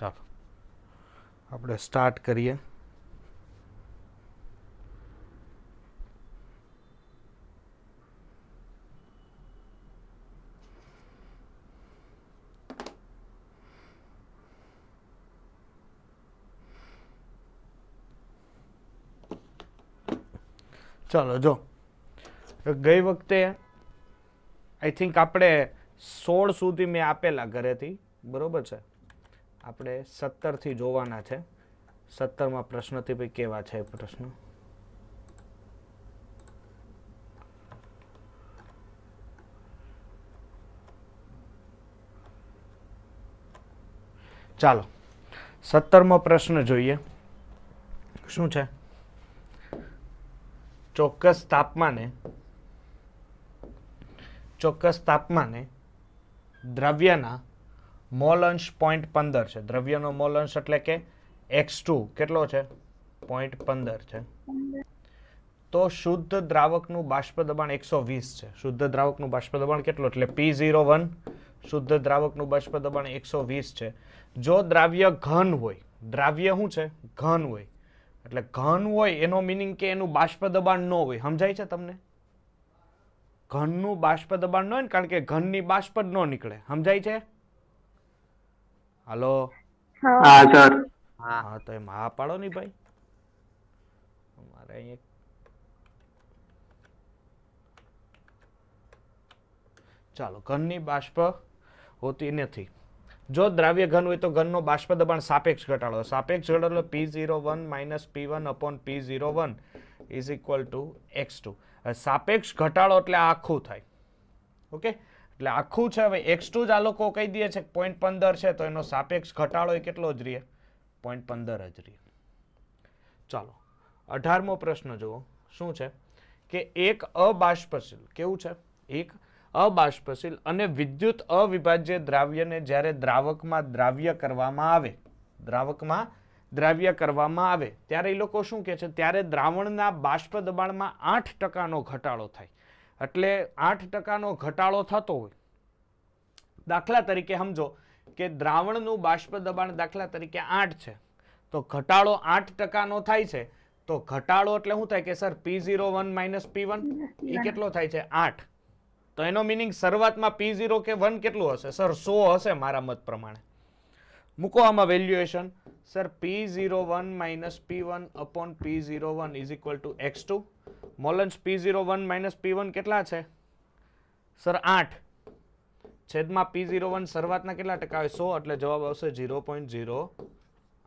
ચાલો આપણે સ્ટાર્ટ કરીએ ચાલો જો ગઈ વખતે આઈ થિંક આપણે સોળ સુધી મેં આપેલા ઘરેથી બરોબર છે આપણે સત્તરથી જોવાના છે સત્તરમાં પ્રશ્નથી ભાઈ કેવા છે પ્રશ્ન ચાલો સત્તરમો પ્રશ્ન જોઈએ શું છે ચોક્કસ તાપમાને ચોક્કસ તાપમાને દ્રવ્યના મોલ અંશ પોઈન્ટ પંદર છે દ્રવ્યનો મોલ અંશ એટલે કે એક્સ ટુ કેટલો છે પોઈન્ટ પંદર છે તો શુદ્ધ દ્રાવકનું બાષ્પ દબાણ એકસો વીસ છે શુદ્ધ દ્રાવકનું બાષ્પ દબાણ કેટલું એટલે પી ઝીરો વન શુદ્ધ દ્રાવકનું બાષ્પ દબાણ એકસો વીસ છે જો દ્રાવ્ય ઘન હોય દ્રાવ્ય શું છે ઘન હોય એટલે ઘન હોય એનો મિનિંગ કે એનું બાષ્પ દબાણ ન હોય સમજાય છે તમને ઘનનું બાષ્પ દબાણ ન હોય ને કારણ કે ઘનની બાષ્પ જ ન નીકળે સમજાય છે હાલો હા સર હા તો એમ હા પાડો ને ભાઈ અમારે અહીંયા ચાલો ઘનની બાષ્પ હોતી નથી જો દ્રાવ્ય ઘન હોય તો ઘનનો બાષ્પ દબાણ સાપેક્ષ ઘટાડો સાપેક્ષ ઘટાડો P zero one minus P one upon P zero one is equal to X two સાપેક્ષ ઘટાડો એટલે આખું થાય ઓકે એટલે આખું છે હવે એક્સ જ આ લોકો કહી દે છે પોઈન્ટ પંદર છે તો એનો સાપેક્ષ ઘટાડો એ કેટલો જ રહે પોઈન્ટ પંદર જ રહે ચાલો અઢારમો પ્રશ્ન જુઓ શું છે કે એક અબાષ્પશીલ કેવું છે એક અબાષ્પશીલ અને વિદ્યુત અવિભાજ્ય દ્રાવ્યને જ્યારે દ્રાવકમાં દ્રાવ્ય કરવામાં આવે દ્રાવકમાં દ્રાવ્ય કરવામાં આવે ત્યારે એ લોકો શું કહે છે ત્યારે દ્રાવણના બાષ્પ દબાણમાં આઠ ટકાનો ઘટાડો થાય એટલે આઠ ટકાનો ઘટાડો થતો હોય દાખલા તરીકે સમજો કે દ્રાવણનું બાષ્પ દબાણ દાખલા તરીકે આઠ છે તો ઘટાડો આઠ ટકાનો થાય છે તો ઘટાડો એટલે શું થાય કે sir P zero one minus P one એ કેટલો થાય છે આઠ તો એનો મિનિંગ શરૂઆતમાં પી ઝીરો કે વન કેટલું હશે સર સો હશે મારા મત પ્રમાણે મૂકો આમાં valuation sir P zero one minus P one upon P zero one is equal to X two મોલન્સ P zero one minus P one કેટલા છે સર આઠ છેદમાં પી ઝીરો વન શરૂઆતના કેટલા ટકા હોય સો એટલે જવાબ આવશે ઝીરો પોઈન્ટ ઝીરો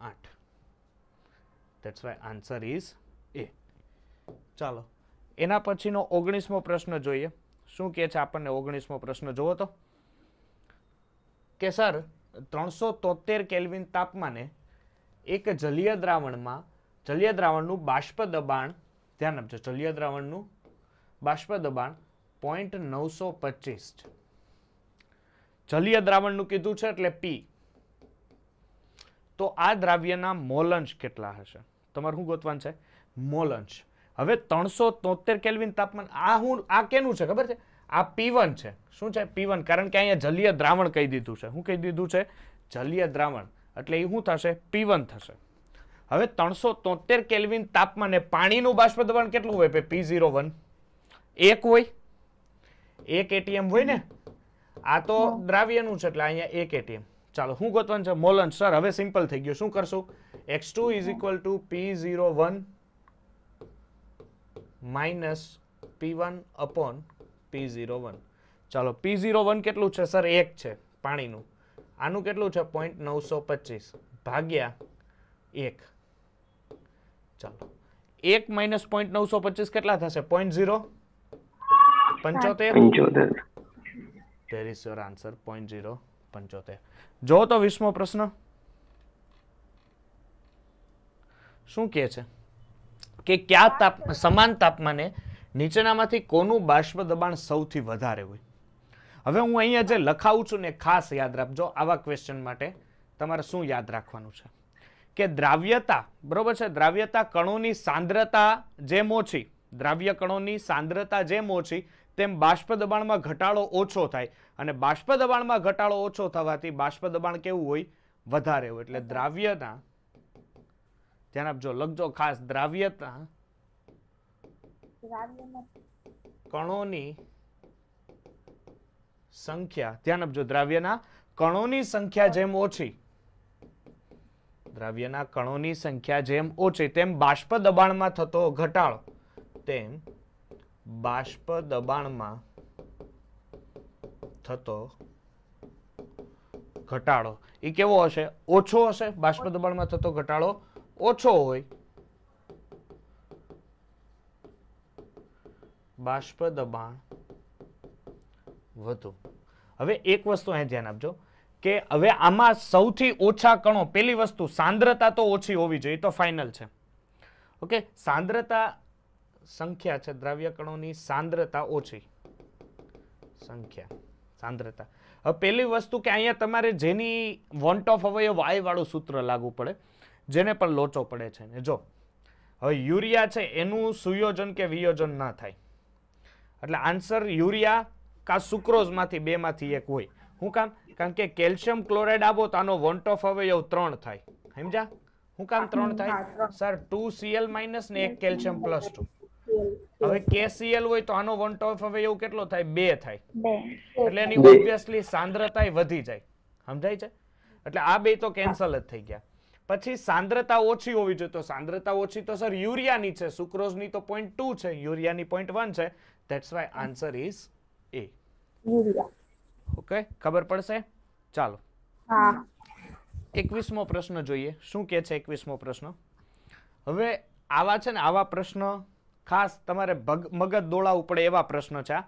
આઠ that's why answer is A ચાલો એના પછીનો ઓગણીસમો પ્રશ્ન જોઈએ શું કહે છે આપણને ઓગણીસમો પ્રશ્ન જોવો તો કે સર ત્રણસો તોતેર કેલ્વિન તાપમાને એક જલીય દ્રાવણમાં જલીય દ્રાવણનું બાષ્પ દબાણ ધ્યાન આપજો જલીય દ્રાવણનું બાષ્પ દબાણ પોઈન્ટ નવસો પચીસ છે જલીય દ્રાવણનું કીધું છે એટલે પી તો આ દ્રાવ્યના મોલંશ કેટલા હશે તમારે શું ગોતવાનું છે મોલંશ હવે ત્રણસો તોતેર કેલ્વિન તાપમાન આ હું આ કેનું છે ખબર છે આ પીવન છે શું છે પીવન કારણ કે અહીંયા જલીય દ્રાવણ કહી દીધું છે શું કહી દીધું છે જલીય દ્રાવણ એટલે એ શું થશે પીવન થશે હવે ત્રણસો તોતેર કેલ્વિન તાપમાને પાણીનું બાષ્પ દબાણ કેટલું હોય પી ઝીરો વન એક હોય એક એટીએમ હોય ને આ તો દ્રાવ્યનું છે એટલે અહીંયા એક એટીએમ ચાલો હું ગોતવાનું છે મોલન સર હવે સિમ્પલ થઈ ગયું શું કરશું X two is equal to P zero one minus P one upon P zero one ચાલો પી ઝીરો વન કેટલું છે સર એક છે પાણીનું આનું કેટલું છે પોઈન્ટ નવસો પચીસ ભાગ્યા એક ચાલો એક માઇનસ પોઈન્ટ નવસો પચીસ કેટલા થશે પોઈન્ટ ઝીરો પંચોતેર there is your answer point zero પંચોતેર જો તો વીસમો પ્રશ્ન શું કહે છે કે કયા તાપ સમાન તાપમાને નીચેનામાંથી કોનું બાષ્પ દબાણ સૌથી વધારે હોય હવે હું અહીંયા જે લખાવું છું ને ખાસ યાદ રાખજો આવા ક્વેશ્ચન માટે તમારે શું યાદ રાખવાનું છે કે દ્રાવ્યતા બરોબર છે દ્રાવ્યતા કણોની સાંદ્રતા જેમ ઓછી દ્રાવ્ય કણોની સાંદ્રતા જેમ ઓછી તેમ બાષ્પ દબાણમાં ઘટાડો ઓછો થાય અને બાષ્પ દબાણમાં ઘટાડો ઓછો થવાથી બાષ્પ દબાણ કેવું હોય વધારે હોય એટલે દ્રાવ્યતા ધ્યાન આપજો લખજો ખાસ દ્રાવ્યતા કણોની સંખ્યા ધ્યાન આપજો દ્રાવ્યના કણોની સંખ્યા જેમ ઓછી દ્રાવ્યના કણોની સંખ્યા જેમ ઓછી તેમ બાષ્પ દબાણમાં થતો ઘટાડો તેમ બાષ્પ દબાણમાં થતો ઘટાડો એ કેવો હશે ઓછો હશે બાષ્પ દબાણમાં થતો ઘટાડો ઓછો હોય બાષ્પ દબાણ વધુ હવે એક વસ્તુ અહીંયા ધ્યાન આપજો કે હવે આમાં સૌથી ઓછા કણો પેલી વસ્તુ સાંદ્રતા તો ઓછી હોવી જોઈએ તો ફાઇનલ છે ઓકે સાંદ્રતા સંખ્યા છે દ્રાવ્ય કણોની સાંદ્રતા ઓછી સંખ્યા સાંદ્રતા હવે પેલી વસ્તુ કે અહીંયા તમારે જેની વોન્ટ ઓફ અવયવ વાયવાળું સૂત્ર લાગુ પડે જેને પણ લોચો પડે છે ને જો હવે યુરિયા છે એનું સુયોજન કે વિયોજન ના થાય એટલે આન્સર યુરિયા કા સુક્રોઝમાંથી બેમાંથી એક હોય હું કામ કારણ કે કેલ્શિયમ ક્લોરાઇડ આપો તો આનો વોન્ટ ઓફ અવયવ ત્રણ થાય સમજા હું કામ ત્રણ થાય સર ટુ સીએલ માઇનસ ને એક કેલ્શિયમ પ્લસ ટુ હવે કેસીએલ હોય તો આનો વોન્ટ ઓફ અવયવ કેટલો થાય બે થાય એટલે એની ઓબ્વિયસલી સાંદ્રતા વધી જાય સમજાય છે એટલે આ બે તો કેન્સલ જ થઈ ગયા પછી સાંદ્રતા ઓછી હોવી જોઈએ તો સાંદ્રતા ઓછી તો સર યુરિયાની છે સુક્રોઝની તો પોઈન્ટ ટુ છે યુરિયાની પોઈન્ટ વન છે that's why answer is A urea okay ખબર પડશે ચાલો એકવીસમો પ્રશ્ન જોઈએ શું કે છે એકવીસમો પ્રશ્ન હવે આવા છે ને આવા પ્રશ્ન ખાસ તમારે મગજ દોડાવવું પડે એવા પ્રશ્ન છે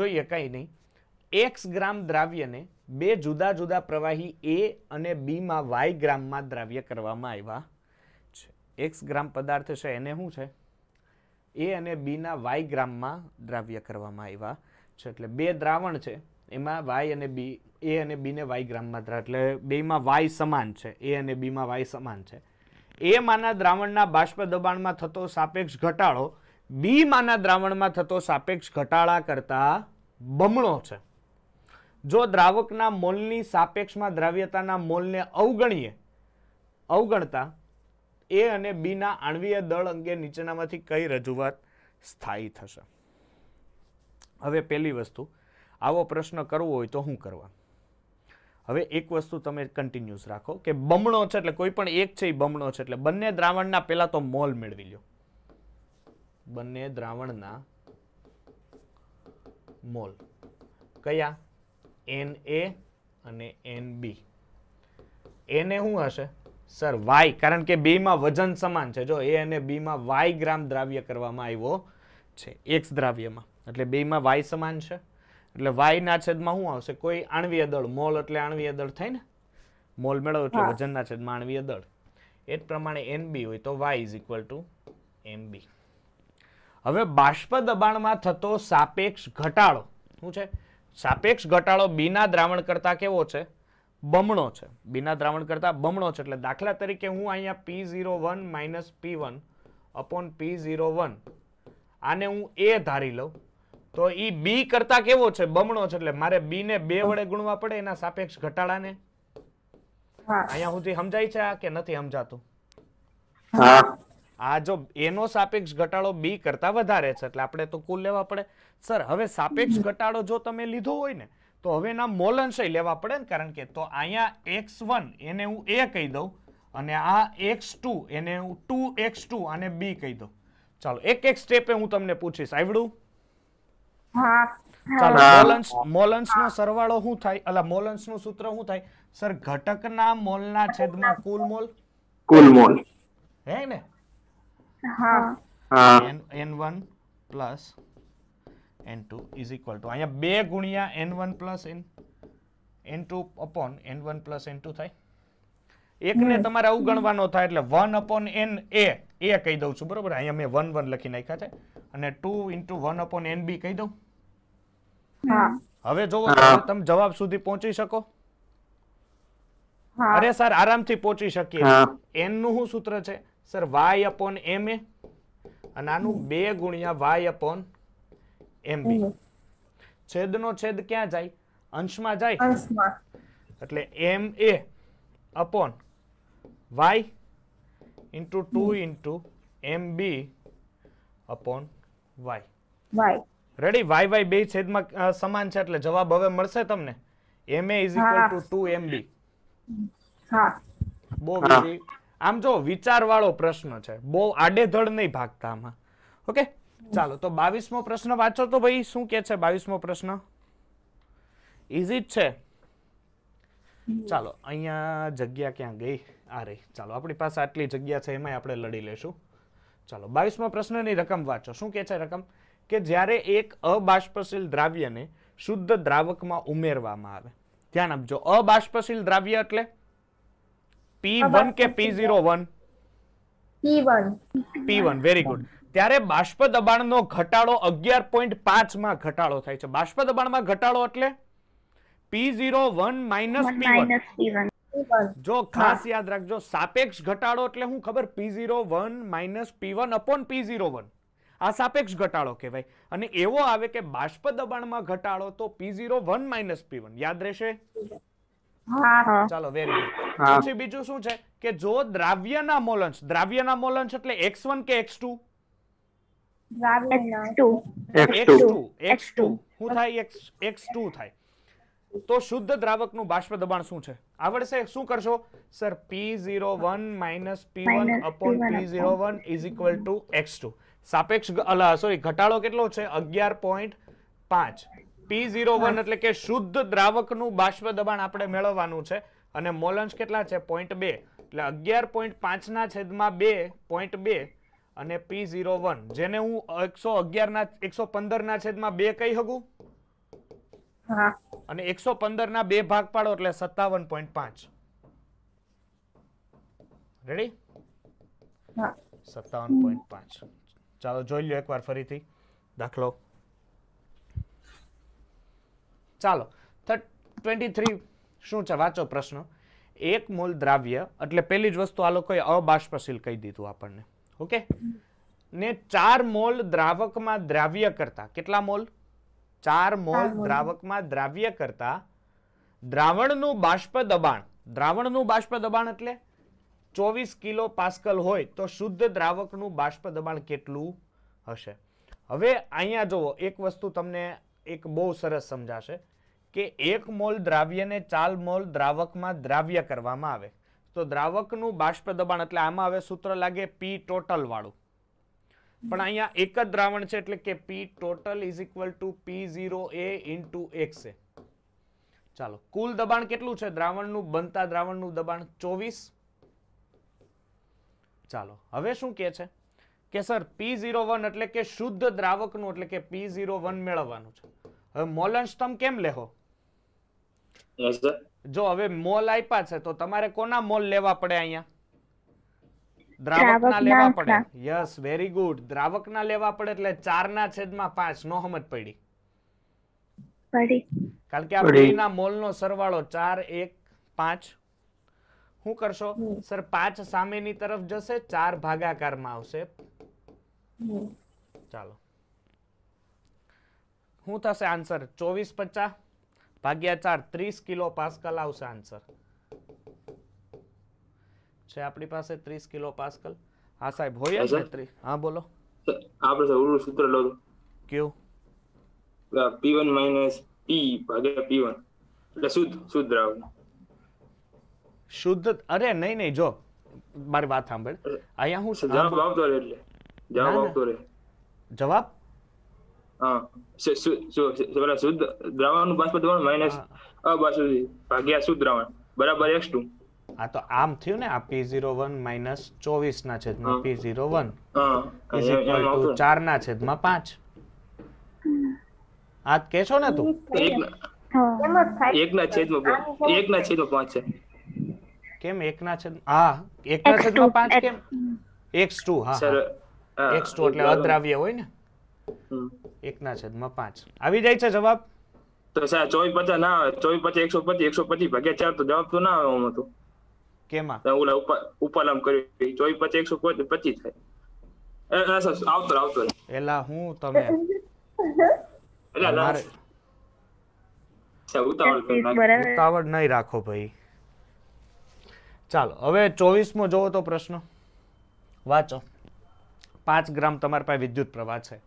જોઈએ કંઈ નહીં એક્સ ગ્રામ દ્રાવ્યને બે જુદા જુદા પ્રવાહી એ અને બીમાં વાય ગ્રામમાં દ્રાવ્ય કરવામાં આવ્યા છે એક્સ ગ્રામ પદાર્થ છે એને શું છે એ અને બીના વાય ગ્રામમાં દ્રાવ્ય કરવામાં આવ્યા છે એટલે બે દ્રાવણ છે એમાં વાય અને બી એ અને બીને વાય ગ્રામમાત્રા એટલે બેમાં વાય સમાન છે એ અને બીમાં વાય સમાન છે એમાંના દ્રાવણના બાષ્પ દબાણમાં થતો સાપેક્ષ ઘટાડો બીમાંના દ્રાવણમાં થતો સાપેક્ષ ઘટાડા કરતાં બમણો છે જો દ્રાવકના મોલની સાપેક્ષમાં દ્રાવ્યતાના મોલને અવગણીએ અવગણતા એ અને બીના આણવીય દળ અંગે નીચેનામાંથી કઈ રજૂઆત સ્થાયી થશે હવે પહેલી વસ્તુ આવો પ્રશ્ન કરવો હોય તો શું કરવા હવે એક વસ્તુ તમે કન્ટિન્યુઅસ રાખો કે બમણો છે એટલે કોઈ પણ એક છે એ બમણો છે એટલે બંને દ્રાવણના પહેલાં તો મોલ મેળવી લો બંને દ્રાવણના મોલ કયા એન એ અને એન બી એને શું હશે સર વાય કારણ કે બીમાં વજન સમાન છે જો એ અને બીમાં વાય ગ્રામ દ્રાવ્ય કરવામાં આવ્યો છે એક્સ દ્રાવ્યમાં એટલે બેમાં વાય સમાન છે એટલે વાયના છેદમાં શું આવશે કોઈ આણવીય દળ મોલ એટલે આણવીય દળ થાય ને મોલ મેળવો એટલે વજનના છેદમાં આણવીય દળ એ જ પ્રમાણે એનબી હોય તો Y is equal to MB હવે બાષ્પ દબાણમાં થતો સાપેક્ષ ઘટાડો શું છે સાપેક્ષ ઘટાડો બીના દ્રાવણ કરતાં કેવો છે બમણો છે બીના દ્રાવણ કરતાં બમણો છે એટલે દાખલા તરીકે હું અહીંયા P zero one minus P one upon P zero one આને હું એ ધારી લઉં તો ઈ બી કરતા કેવો છે બમણો છે એટલે મારે બી ને બે વડે ગુણવા પડે એના સાપેક્ષ ઘટાડાને અહીંયા સુધી સમજાય છે કે નથી સમજાતું આ જો એનો સાપેક્ષ ઘટાડો બી કરતા વધારે છે એટલે આપણે તો કુલ લેવા પડે સર હવે સાપેક્ષ ઘટાડો જો તમે લીધો હોય ને તો હવે એના મોલ લેવા પડે ને કારણ કે તો અહીંયા એક્સ વન એને હું એ કહી દઉં અને આ એક્સ ટુ એને હું ટુ એક્સ ટુ અને બી કહી દઉં ચાલો એક એક સ્ટેપે હું તમને પૂછીશ આવડું હા શું થાય સર ઘટકના મોલના છેદમાં કુલ મોલ કુલ મોલ હે ને હા હા n1 plus n2 is two અહીંયા બે ગુણ્યા plus n n2 upon n1 plus તમારે અવગણવાનો થાય એટલે વન અપોન એન એ એ કહી દઉં છું બરાબર અહીંયા મેં વન વન લખી નાખ્યા છે અને two into one upon N B કહી દઉં હવે જોવો તમે જવાબ સુધી પહોંચી શકો અરે સર આરામથી પહોંચી શકીએ એન નું શું સૂત્ર છે sir Y upon M A અને આનું બે ગુણ્યા વાય અપોન એમ બી છેદ નો છેદ ક્યાં જાય અંશમાં જાય એટલે M A upon Y into 2 hmm. into mb upon y. y. Ready Y Y બે છેદમાં સમાન છે એટલે જવાબ હવે મળશે તમને ma is equal to 2 mb હા બહુ આમ જો વિચાર વાળો પ્રશ્ન છે બહુ આડેધડ નહીં ભાગતા આમાં ઓકે ચાલો તો 22મો પ્રશ્ન વાંચો તો ભાઈ શું કે છે 22મો પ્રશ્ન ઇઝી જ છે hmm. ચાલો અહીંયા જગ્યા ક્યાં ગઈ આ રહી ચાલો આપણી પાસે આટલી જગ્યા છે એમાંય આપણે લડી લેશું ચાલો બાવીસમાં પ્રશ્નની રકમ વાંચો શું કહે છે રકમ કે જ્યારે એક અબાષ્પશીલ દ્રાવ્યને શુદ્ધ દ્રાવકમાં ઉમેરવામાં આવે ધ્યાન આપજો અબાષ્પશીલ દ્રાવ્ય એટલે પી વન કે P zero one P one very good ત્યારે બાષ્પ દબાણ નો ઘટાડો અગિયાર પોઈન્ટ પાંચ માં ઘટાડો થાય છે બાષ્પ દબાણમાં ઘટાડો એટલે P zero one minus P one જો ખાસ યાદ રાખજો સાપેક્ષ ઘટાડો એટલે હું ખબર પી ઝીરો વન આ સાપેક્ષ ઘટાડો કહેવાય અને એવો આવે કે બાષ્પ દબાણમાં ઘટાડો તો P zero one minus one યાદ રહેશે ચાલો વેરી ગુડ પછી બીજું શું છે કે જો દ્રાવ્યના મોલન્સ દ્રાવ્યના મોલન્સ એટલે એક્સ વન કે X two X two X two શું થાય એક્સ એક્સ થાય તો શુદ્ધ દ્રાવકનું બાષ્પ દબાણ શું છે આવડશે શું કરશો sir P zero one minus P one upon P zero one is equal to X two sorry ઘટાડો કેટલો છે અગિયાર પોઈન્ટ પાંચ પી વન એટલે કે શુદ્ધ દ્રાવકનું બાષ્પ દબાણ આપણે મેળવવાનું છે અને મોલન્સ કેટલા છે પોઈન્ટ બે એટલે અગિયાર પોઈન્ટ પાંચના છેદમાં બે પોઈન્ટ બે અને પી વન જેને હું એકસો અગિયારના એકસો પંદરના છેદમાં બે કહી શકું અને એકસો પંદર ના બે ભાગ પાડો એટલે સત્તાવન પોઈન્ટ પાંચ રેડી સત્તાવન પોઈન્ટ પાંચ ચાલો જોઈ લો એકવાર ફરીથી દાખલો ચાલો ટ્વેન્ટી થ્રી શું છે વાંચો પ્રશ્ન એક મૂલ દ્રાવ્ય એટલે પહેલી જ વસ્તુ આ લોકોએ અબાષ્પશીલ કહી દીધું આપણને ઓકે ને ચાર મોલ દ્રાવકમાં દ્રાવ્ય કરતા કેટલા મોલ ચાર મોલ દ્રાવકમાં દ્રાવ્ય કરતા દ્રાવણનું બાષ્પ દબાણ દ્રાવણનું બાષ્પ દબાણ એટલે ચોવીસ કિલો પાસ્કલ હોય તો શુદ્ધ દ્રાવકનું બાષ્પ દબાણ કેટલું હશે હવે અહીંયા જુઓ એક વસ્તુ તમને એક બહુ સરસ સમજાશે કે એક મોલ દ્રાવ્યને ચાર મોલ દ્રાવકમાં દ્રાવ્ય કરવામાં આવે તો દ્રાવકનું બાષ્પ દબાણ એટલે આમાં હવે સૂત્ર લાગે પી ટોટલ વાળું પણ અહીંયા એક જ દ્રાવણ છે એટલે કે P total is equal to P zero A into X A ચાલો કુલ દબાણ કેટલું છે દ્રાવણનું બનતા દ્રાવણનું દબાણ ચોવીસ ચાલો હવે શું કે છે કે સર પી ઝીરો વન એટલે કે શુદ્ધ દ્રાવકનું એટલે કે પી ઝીરો વન મેળવવાનું છે હવે મોલન્સ તમે કેમ લેહો જો હવે મોલ આપ્યા છે તો તમારે કોના મોલ લેવા પડે અહીંયા દ્રાવકના લેવા લેવા પડે એટલે 4 ના છેદમાં 5 નો હમત પડી કારણ કે આ બેના મોલનો સરવાળો ચાર એક પાંચ શું કરશો સર 5 સામેની તરફ જશે ચાર ભાગાકાર ભાગાકારમાં આવશે ચાલો શું થશે આન્સર ચોવીસ પચાસ ભાગ્યા ચાર ત્રીસ કિલો પાસ્કલ આવશે આન્સર છે આપણી પાસે ત્રીસ કિલો પાસ્કલ હા સાહેબ હોય જ ત્રીસ હા બોલો આપણે સર ઓલું સૂત્ર લો કયું પી વન માઇનસ ભાગ્યા પી એટલે શુદ્ધ શુદ્ધ દ્રાવણ શુદ્ધ અરે નહીં નહીં જો મારી વાત સાંભળ અહીંયા હું જવાબ આવતો રહે એટલે જવાબ આવતો રહે જવાબ હા શુદ્ધ દ્રાવણનું બાષ્પ દ્રાવણ માઇનસ અબાષ્પ ભાગ્યા શુદ્ધ દ્રાવણ બરાબર એક્સ ટુ આ તો આમ થયું ને આ પી ઝીરો વન માઇનસ ચોવીસ ના છેદમાં P zero one is equal ચાર ના છેદમાં પાંચ આ છો ને તું એક ના છેદમાં એક ના છેદમાં પાંચ છે કેમ એક ના છેદ હા એક ના છેદમાં પાંચ કેમ એક્સ ટુ હા એક્સ ટુ એટલે અદ્રાવ્ય હોય ને એક ના છેદમાં પાંચ આવી જાય છે જવાબ તો સર ચોવીસ પચાસ ના ચોવીસ પચાસ એકસો પચીસ એકસો પચીસ ભાગ્યા ચાર તો જવાબ તો ના આવે આમાં તો કેમાં ઓલા ઉપર ઉપર કર્યું ચોવીસ પછી એકસો પચીસ થાય આવતો આવતો એલા હું તમે ઉતાવળ નહીં રાખો ભાઈ ચાલો હવે ચોવીસમો જોવો તો પ્રશ્ન વાંચો પાંચ ગ્રામ તમારી પાસે વિદ્યુત પ્રવાહ છે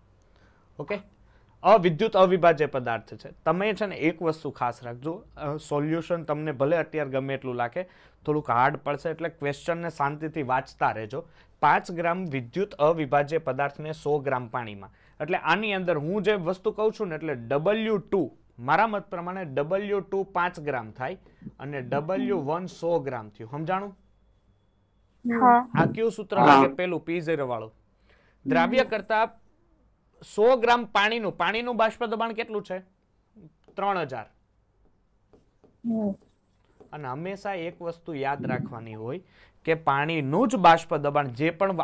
ઓકે અવિદ્યુત અવિભાજ્ય પદાર્થ છે તમે છે ને એક વસ્તુ ખાસ રાખજો સોલ્યુશન તમને ભલે અત્યારે ગમે એટલું લાગે થોડુંક હાર્ડ પડશે એટલે ક્વેશ્ચનને શાંતિથી વાંચતા રહેજો પાંચ ગ્રામ વિદ્યુત અવિભાજ્ય પદાર્થને સો ગ્રામ પાણીમાં એટલે આની અંદર હું જે વસ્તુ કહું છું ને એટલે ડબલ્યુ ટુ મારા મત પ્રમાણે ડબલ્યુ ટુ પાંચ ગ્રામ થાય અને ડબલ્યુ વન સો ગ્રામ થયું સમજાણું આ કયું સૂત્ર લાગે પેલું પી ઝીરો વાળું દ્રાવ્ય કરતા સો ગ્રામ પાણીનું પાણીનું બાષ્પ દબાણ કેટલું છે ત્રણ હજાર અને હંમેશા એક વસ્તુ યાદ રાખવાની હોય કે પાણીનું જ બાષ્પ દબાણ જે પણ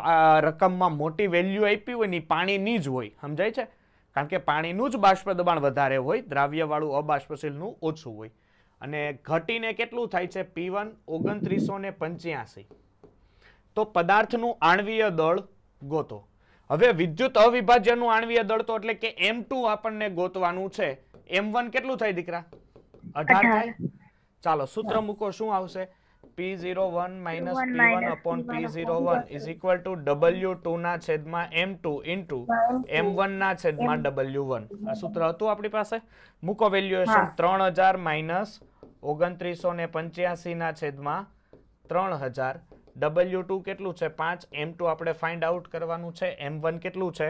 રકમમાં મોટી વેલ્યુ આપી હોય ને પાણીની જ હોય સમજાય છે કારણ કે પાણીનું જ બાષ્પ દબાણ વધારે હોય દ્રાવ્યવાળું અબાષ્પશીલનું ઓછું હોય અને ઘટીને કેટલું થાય છે પી વન ઓગણત્રીસો ને પંચ્યાસી તો પદાર્થનું આણવીય દળ ગોતો હવે વિદ્યુત અવિભાજ્યનું આણવીય દળ તો એટલે કે એમ આપણને ગોતવાનું છે એમ કેટલું થાય દીકરા અઢાર થાય ચાલો સૂત્ર મૂકો શું આવશે P01 minus P1 upon P01 is equal to W2 ના છેદમાં M2 into M1 ના છેદમાં W1 આ સૂત્ર હતું આપણી પાસે મૂકો વેલ્યુએશન 3000 ને પંચ્યાસી ના છેદમાં 3000 ડબલ્યુ ટુ કેટલું છે પાંચ એમ ટુ આપણે ફાઇન્ડ આઉટ કરવાનું છે એમ વન કેટલું છે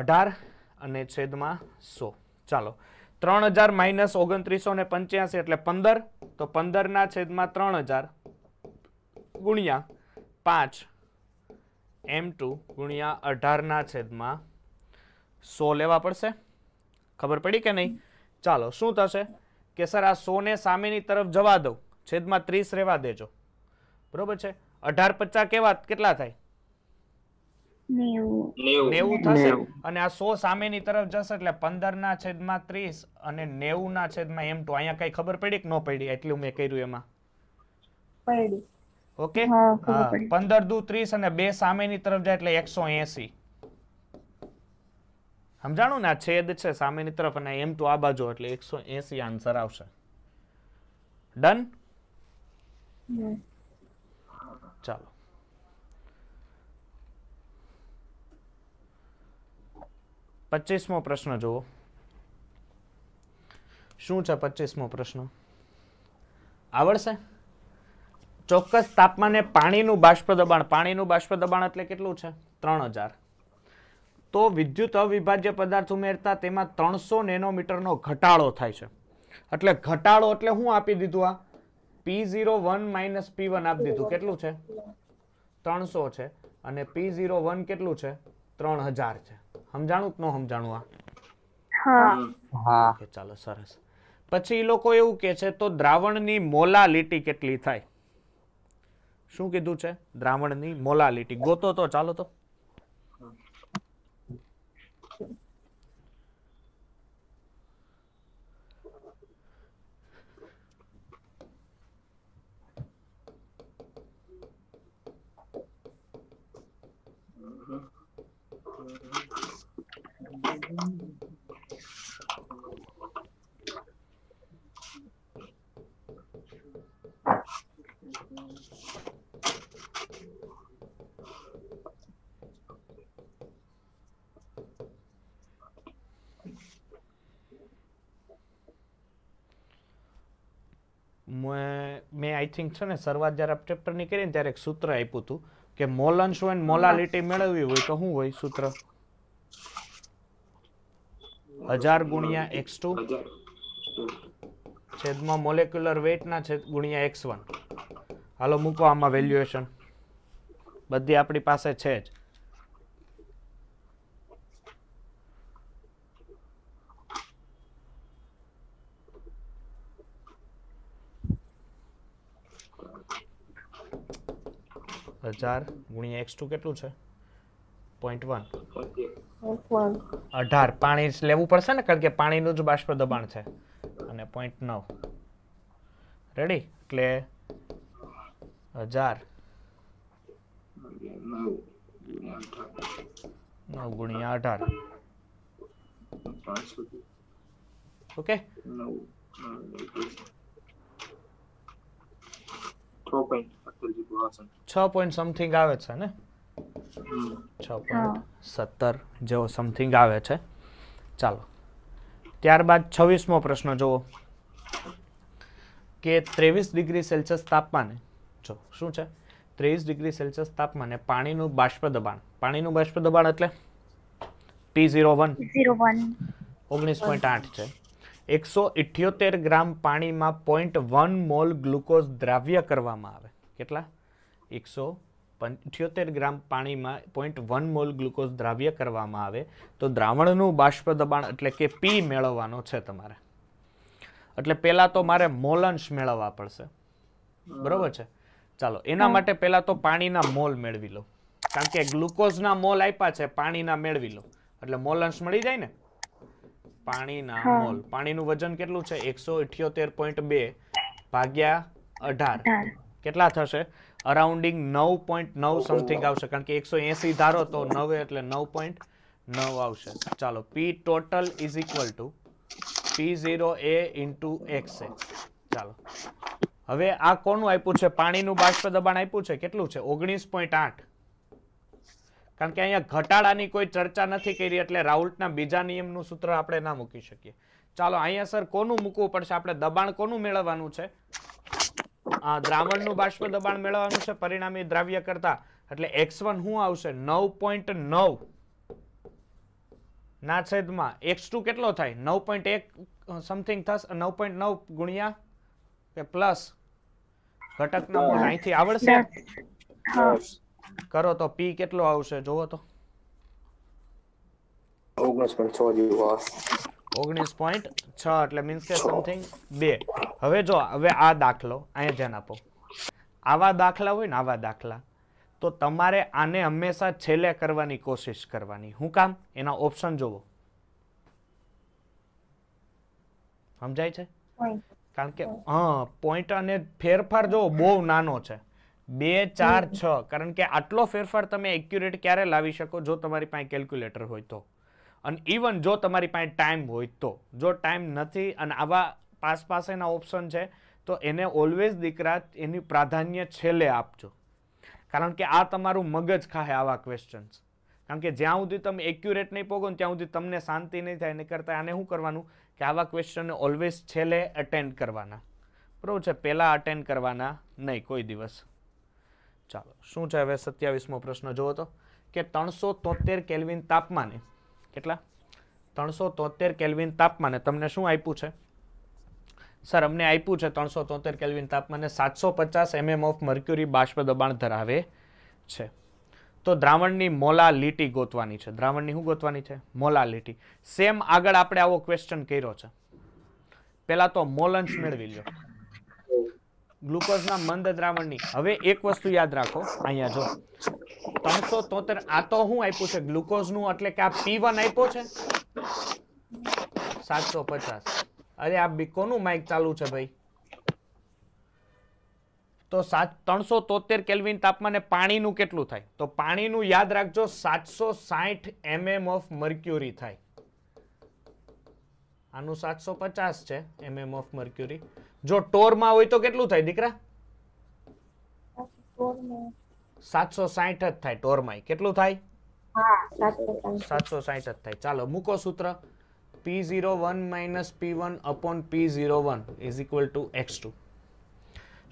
અઢાર અને છેદમાં સો ચાલો ત્રણ હજાર માઇનસ ઓગણત્રીસો ને પંચ્યાસી એટલે પંદર તો પંદરના છેદમાં ત્રણ હજાર ગુણ્યા પાંચ એમ ટુ ગુણ્યા અઢારના છેદમાં સો લેવા પડશે ખબર પડી કે નહીં ચાલો શું થશે કે સર આ સોને સામેની તરફ જવા દઉં છેદમાં ત્રીસ રહેવા દેજો બરોબર છે અઢાર પચાસ કેવા કેટલા થાય નેવું થશે અને આ સો સામેની તરફ જશે એટલે પંદર ના છેદમાં ત્રીસ અને નેવું ના છેદમાં એમ તો અહીંયા કઈ ખબર પડી કે નો પડી એટલું મેં કર્યું એમાં ઓકે હા પંદર દુ ત્રીસ અને બે સામેની તરફ જાય એટલે એકસો એસી સમજાણું ને આ છેદ છે સામેની તરફ અને એમ તો આ બાજુ એટલે એકસો એસી આન્સર આવશે ડન ચાલો પચીસમો પ્રશ્ન જુઓ શું છે પચીસમો પ્રશ્ન આવડશે ચોક્કસ તાપમાને પાણીનું બાષ્પ દબાણ પાણીનું બાષ્પ દબાણ એટલે કેટલું છે ત્રણ હજાર તો વિદ્યુત અવિભાજ્ય પદાર્થ ઉમેરતા તેમાં ત્રણસો નેનોમીટરનો ઘટાડો થાય છે એટલે ઘટાડો એટલે હું આપી દીધું આ પી ઝીરો વન આપી દીધું કેટલું છે ત્રણસો છે અને પી વન કેટલું છે ત્રણ હજાર છે સમજાણું કે ન સમજાણું આ હા ચાલો સરસ પછી એ લોકો એવું કહે છે તો દ્રાવણની મોલાલિટી કેટલી થાય શું કીધું છે દ્રાવણની મોલાલિટી ગોતો તો ચાલો તો મેં આઈ થિંક છે ને શરૂઆત જ્યારે ચેપ્ટરની કરીને ત્યારે એક સૂત્ર આપ્યું હતું કે મોલ અંશ હોય મોલાલિટી મેળવવી હોય તો શું હોય સૂત્ર હજાર ગુણ્યા એક્સ ટુ છેદમાં મોલેક્યુલર વેટના છે ગુણ્યા એક્સ વન હાલો મૂકો આમાં વેલ્યુએશન બધી આપણી પાસે છે જ હજાર ગુણ્યા એક્સ ટુ કેટલું છે પોઈન્ટ વન અઢાર પાણી લેવું પડશે ને કારણ કે પાણીનું જ બાષ્પ દબાણ છે અને પોઈન્ટ નવ રેડી એટલે હજાર નવ ગુણ્યા અઢાર ઓકે છ પોઈન્ટ સમથિંગ આવે છે ને છ જેવો સમથિંગ આવે છે ચાલો ત્યારબાદ છવ્વીસમો પ્રશ્ન જુઓ કે ત્રેવીસ ડિગ્રી સેલ્સિયસ તાપમાને જો શું છે ત્રેવીસ ડિગ્રી સેલ્સિયસ તાપમાને પાણીનું બાષ્પ દબાણ પાણીનું બાષ્પ દબાણ એટલે પી ઝીરો વન ઓગણીસ પોઈન્ટ આઠ છે એકસો ઇઠ્યોતેર ગ્રામ પાણીમાં પોઈન્ટ વન મોલ ગ્લુકોઝ દ્રાવ્ય કરવામાં આવે કેટલા એકસો ઇઠ્યોતેર ગ્રામ પાણીમાં પોઈન્ટ વન મોલ ગ્લુકોઝ દ્રાવ્ય કરવામાં આવે તો દ્રાવણનું બાષ્પ દબાણ એટલે કે પી મેળવવાનો છે તમારે એટલે પહેલાં તો મારે મોલંશ મેળવવા પડશે બરોબર છે ચાલો એના માટે પહેલાં તો પાણીના મોલ મેળવી લો કારણ કે ગ્લુકોઝના મોલ આપ્યા છે પાણીના મેળવી લો એટલે મોલંશ મળી જાય ને પાણીના મોલ પાણીનું વજન કેટલું છે એકસો ઇઠ્યોતેર પોઈન્ટ બે ભાગ્યા અઢાર કેટલા થશે અરાઉન્ડિંગ નવ પોઈન્ટ નવ સમથિંગ આવશે કારણ કે એકસો એસી ધારો તો નવે એટલે નવ પોઈન્ટ નવ આવશે ચાલો P total is equal to P zero A into X A ચાલો હવે આ કોનું આપ્યું છે પાણીનું બાષ્પ દબાણ આપ્યું છે કેટલું છે ઓગણીસ પોઈન્ટ આઠ કારણ કે અહીંયા ઘટાડાની કોઈ ચર્ચા નથી કરી એટલે રાઉલ્ટના બીજા નિયમનું સૂત્ર આપણે ના મૂકી શકીએ ચાલો અહીંયા સર કોનું મૂકવું પડશે આપણે દબાણ કોનું મેળવવાનું છે દ્રાવણનું બાષ્પ દબાણ મેળવવાનું છે પરિણામી દ્રાવ્ય કરતા એટલે એક્સ વન શું આવશે નવ પોઈન્ટ નવ ના છેદમાં એક્સ ટુ કેટલો થાય નવ પોઈન્ટ એક સમથિંગ થશે નવ પોઈન્ટ નવ ગુણ્યા કે પ્લસ ઘટક મોડ અહીંથી આવડશે કરો તો પી કેટલો આવશે જોવો તો ઓગણીસ પોઈન્ટ છ એટલે મીન્સ કે સમથિંગ બે હવે જો હવે આ દાખલો અહીંયા ધ્યાન આપો આવા દાખલા હોય ને આવા દાખલા તો તમારે આને હંમેશા છેલ્લે કરવાની કોશિશ કરવાની હું કામ એના ઓપ્શન જોવો સમજાય છે કારણ કે હા પોઈન્ટ અને ફેરફાર જો બહુ નાનો છે બે ચાર છ કારણ કે આટલો ફેરફાર તમે એક્યુરેટ ક્યારે લાવી શકો જો તમારી પાસે કેલ્ક્યુલેટર હોય તો અને ઇવન જો તમારી પાસે ટાઈમ હોય તો જો ટાઈમ નથી અને આવા પાસ પાસેના ઓપ્શન છે તો એને ઓલવેઝ દીકરા એની પ્રાધાન્ય છેલ્લે આપજો કારણ કે આ તમારું મગજ ખાહે આવા ક્વેશ્ચન્સ કારણ કે જ્યાં સુધી તમે એક્યુરેટ નહીં પોગો ત્યાં સુધી તમને શાંતિ નહીં થાય એને કરતાં આને શું કરવાનું કે આવા ક્વેશ્ચનને ઓલવેઝ છેલ્લે અટેન્ડ કરવાના બરાબર છે પહેલાં અટેન્ડ કરવાના નહીં કોઈ દિવસ ચાલો શું છે હવે સત્યાવીસમો પ્રશ્ન જોવો તો કે ત્રણસો તોતેર કેલ્વિન તાપમાને કેટલા ત્રણસો તોતેર કેલ્વિન તાપમાને તમને શું આપ્યું છે સર અમને આપ્યું છે ત્રણસો તોતેર કેલ્વિન તાપમાને સાતસો પચાસ એમએમ ઓફ મર્ક્યુરી બાષ્પ દબાણ ધરાવે છે તો દ્રાવણની મોલા લીટી ગોતવાની છે દ્રાવણની શું ગોતવાની છે મોલા લીટી સેમ આગળ આપણે આવો ક્વેશ્ચન કર્યો છે પહેલાં તો મોલ મેળવી લો ગ્લુકોઝના મંદ દ્રાવણની હવે એક વસ્તુ યાદ રાખો અહીંયા જો ત્રણસો તોતેર આ તો હું આપ્યું છે ગ્લુકોઝનું એટલે કે આ પી આપ્યો છે સાતસો અરે આ કોનું માઇક ચાલુ છે ભાઈ તો સાત ત્રણસો તોતેર કેલ્વિન તાપમાને પાણીનું કેટલું થાય તો પાણીનું યાદ રાખજો સાતસો સાહીઠ એમએમ ઓફ મર્ક્યુરી થાય આનું સાતસો પચાસ છે એમએમ ઓફ મર્ક્યુરી જો ટોર માં હોય તો કેટલું થાય દીકરા સાતસો સાહીઠ જ થાય ટોર માં કેટલું થાય સાતસો સાહીઠ જ થાય ચાલો મૂકો સૂત્ર P zero one minus P one upon P zero one is equal to X two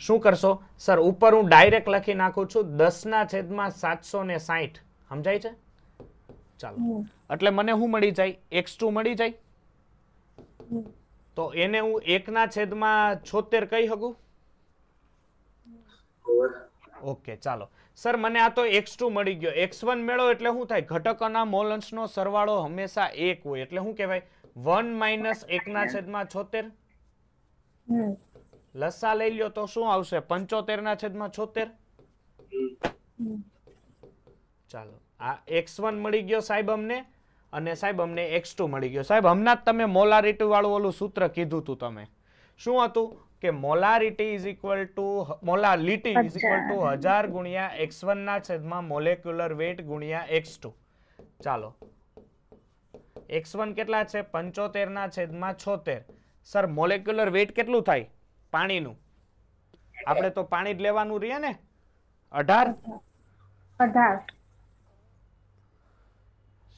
શું કરશો સર ઉપર હું ડાયરેક્ટ લખી નાખું છું દસ ના છેદમાં સાતસો ને સાહીઠ સમજાય છે ચાલો એટલે મને શું મળી જાય એક્સ ટુ મળી જાય તો એને હું એકના છેદમાં છોતેર કહી શકું ઓકે ચાલો સર મને આ તો એક્સ ટુ મળી ગયો એક્સ વન મેળો એટલે શું થાય ઘટકોના મોલ અંશનો સરવાળો હંમેશા એક હોય એટલે શું કહેવાય વન માઇનસ એકના છેદમાં છોતેર લસા લઈ લ્યો તો શું આવશે પંચોતેર ના છેદમાં છોતેર ચાલો આ એક્સ વન મળી ગયો સાહેબ અમને અને સાહેબ અમને એક્સ ટુ મળી ગયો સાહેબ હમણાં જ તમે મોલારિટીવાળું ઓલું સૂત્ર કીધું હતું તમે શું હતું કે molarity is equal to molality is equal to હજાર ગુણ્યા એક્સ વનના છેદમાં મોલેક્યુલર વેટ ગુણ્યા એક્સ ચાલો એક્સ વન કેટલા છે પંચોતેર ના છેદમાં છોતેર સર મોલેક્યુલર વેટ કેટલું થાય પાણીનું આપણે તો પાણી જ લેવાનું રહીએ ને અઢાર અઢાર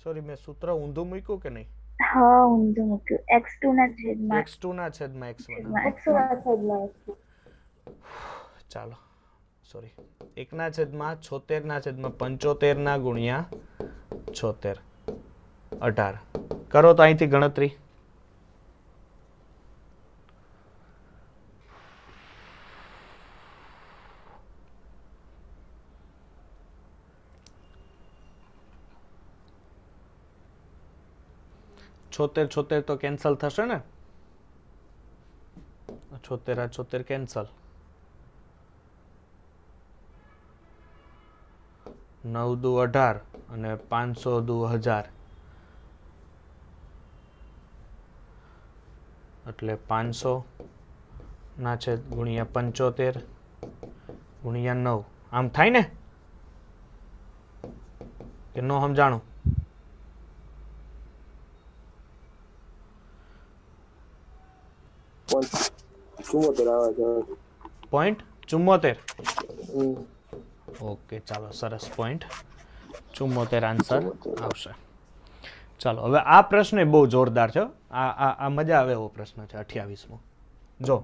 સોરી મેં સૂત્ર ઊંધું મૂક્યું કે નહીં હા ઊંધું મૂક્યું x2 ના છેદમાં x2 ના છેદમાં x1 x2 ના છેદમાં x1 ચાલો સોરી 1 ના છેદમાં છોતેર ના છેદમાં પંચોતેર ના ગુણ્યા છોતેર અઢાર કરો તો અહીંથી ગણતરી છોતેર છોતેર તો કેન્સલ થશે ને છોતેર આ છોતેર કેન્સલ નવ દુ અઢાર અને પાંચસો દુ હજાર એટલે પાંચસો ના છે ગુણ્યા પંચોતેર ગુણ્યા નવ આમ થાય ને કે ન સમજાણું પોઈન્ટ ચુમ્મોતેર ઓકે ચાલો સરસ પોઈન્ટ ચુમ્મોતેર આન્સર આવશે ચાલો હવે આ પ્રશ્ન બહુ જોરદાર છે આ આ આ મજા આવે એવો પ્રશ્ન છે અઠ્યાવીસમો જો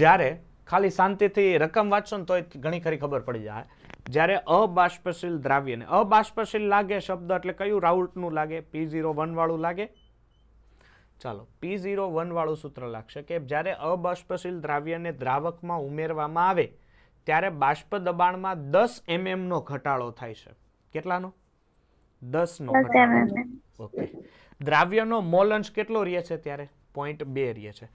જ્યારે ખાલી શાંતિથી રકમ વાંચશો ને તોય ઘણી ખરી ખબર પડી જાય જ્યારે અબાષ્પશીલ દ્રાવ્યને અબાષ્પશીલ લાગે શબ્દ એટલે કયું રાઉટનું લાગે પી ઝીરો વનવાળું લાગે ચાલો પી ઝીરો વન વાળું સૂત્ર લાગશે કે જ્યારે અબાષ્પશીલ દ્રાવ્યને દ્રાવકમાં ઉમેરવામાં આવે ત્યારે બાષ્પ દબાણમાં દસ એમએમનો ઘટાડો થાય છે કેટલાનો દસનો ઘટાડો ઓકે દ્રાવ્યનો મોલંશ કેટલો રહે છે ત્યારે પોઈન્ટ બે રહે છે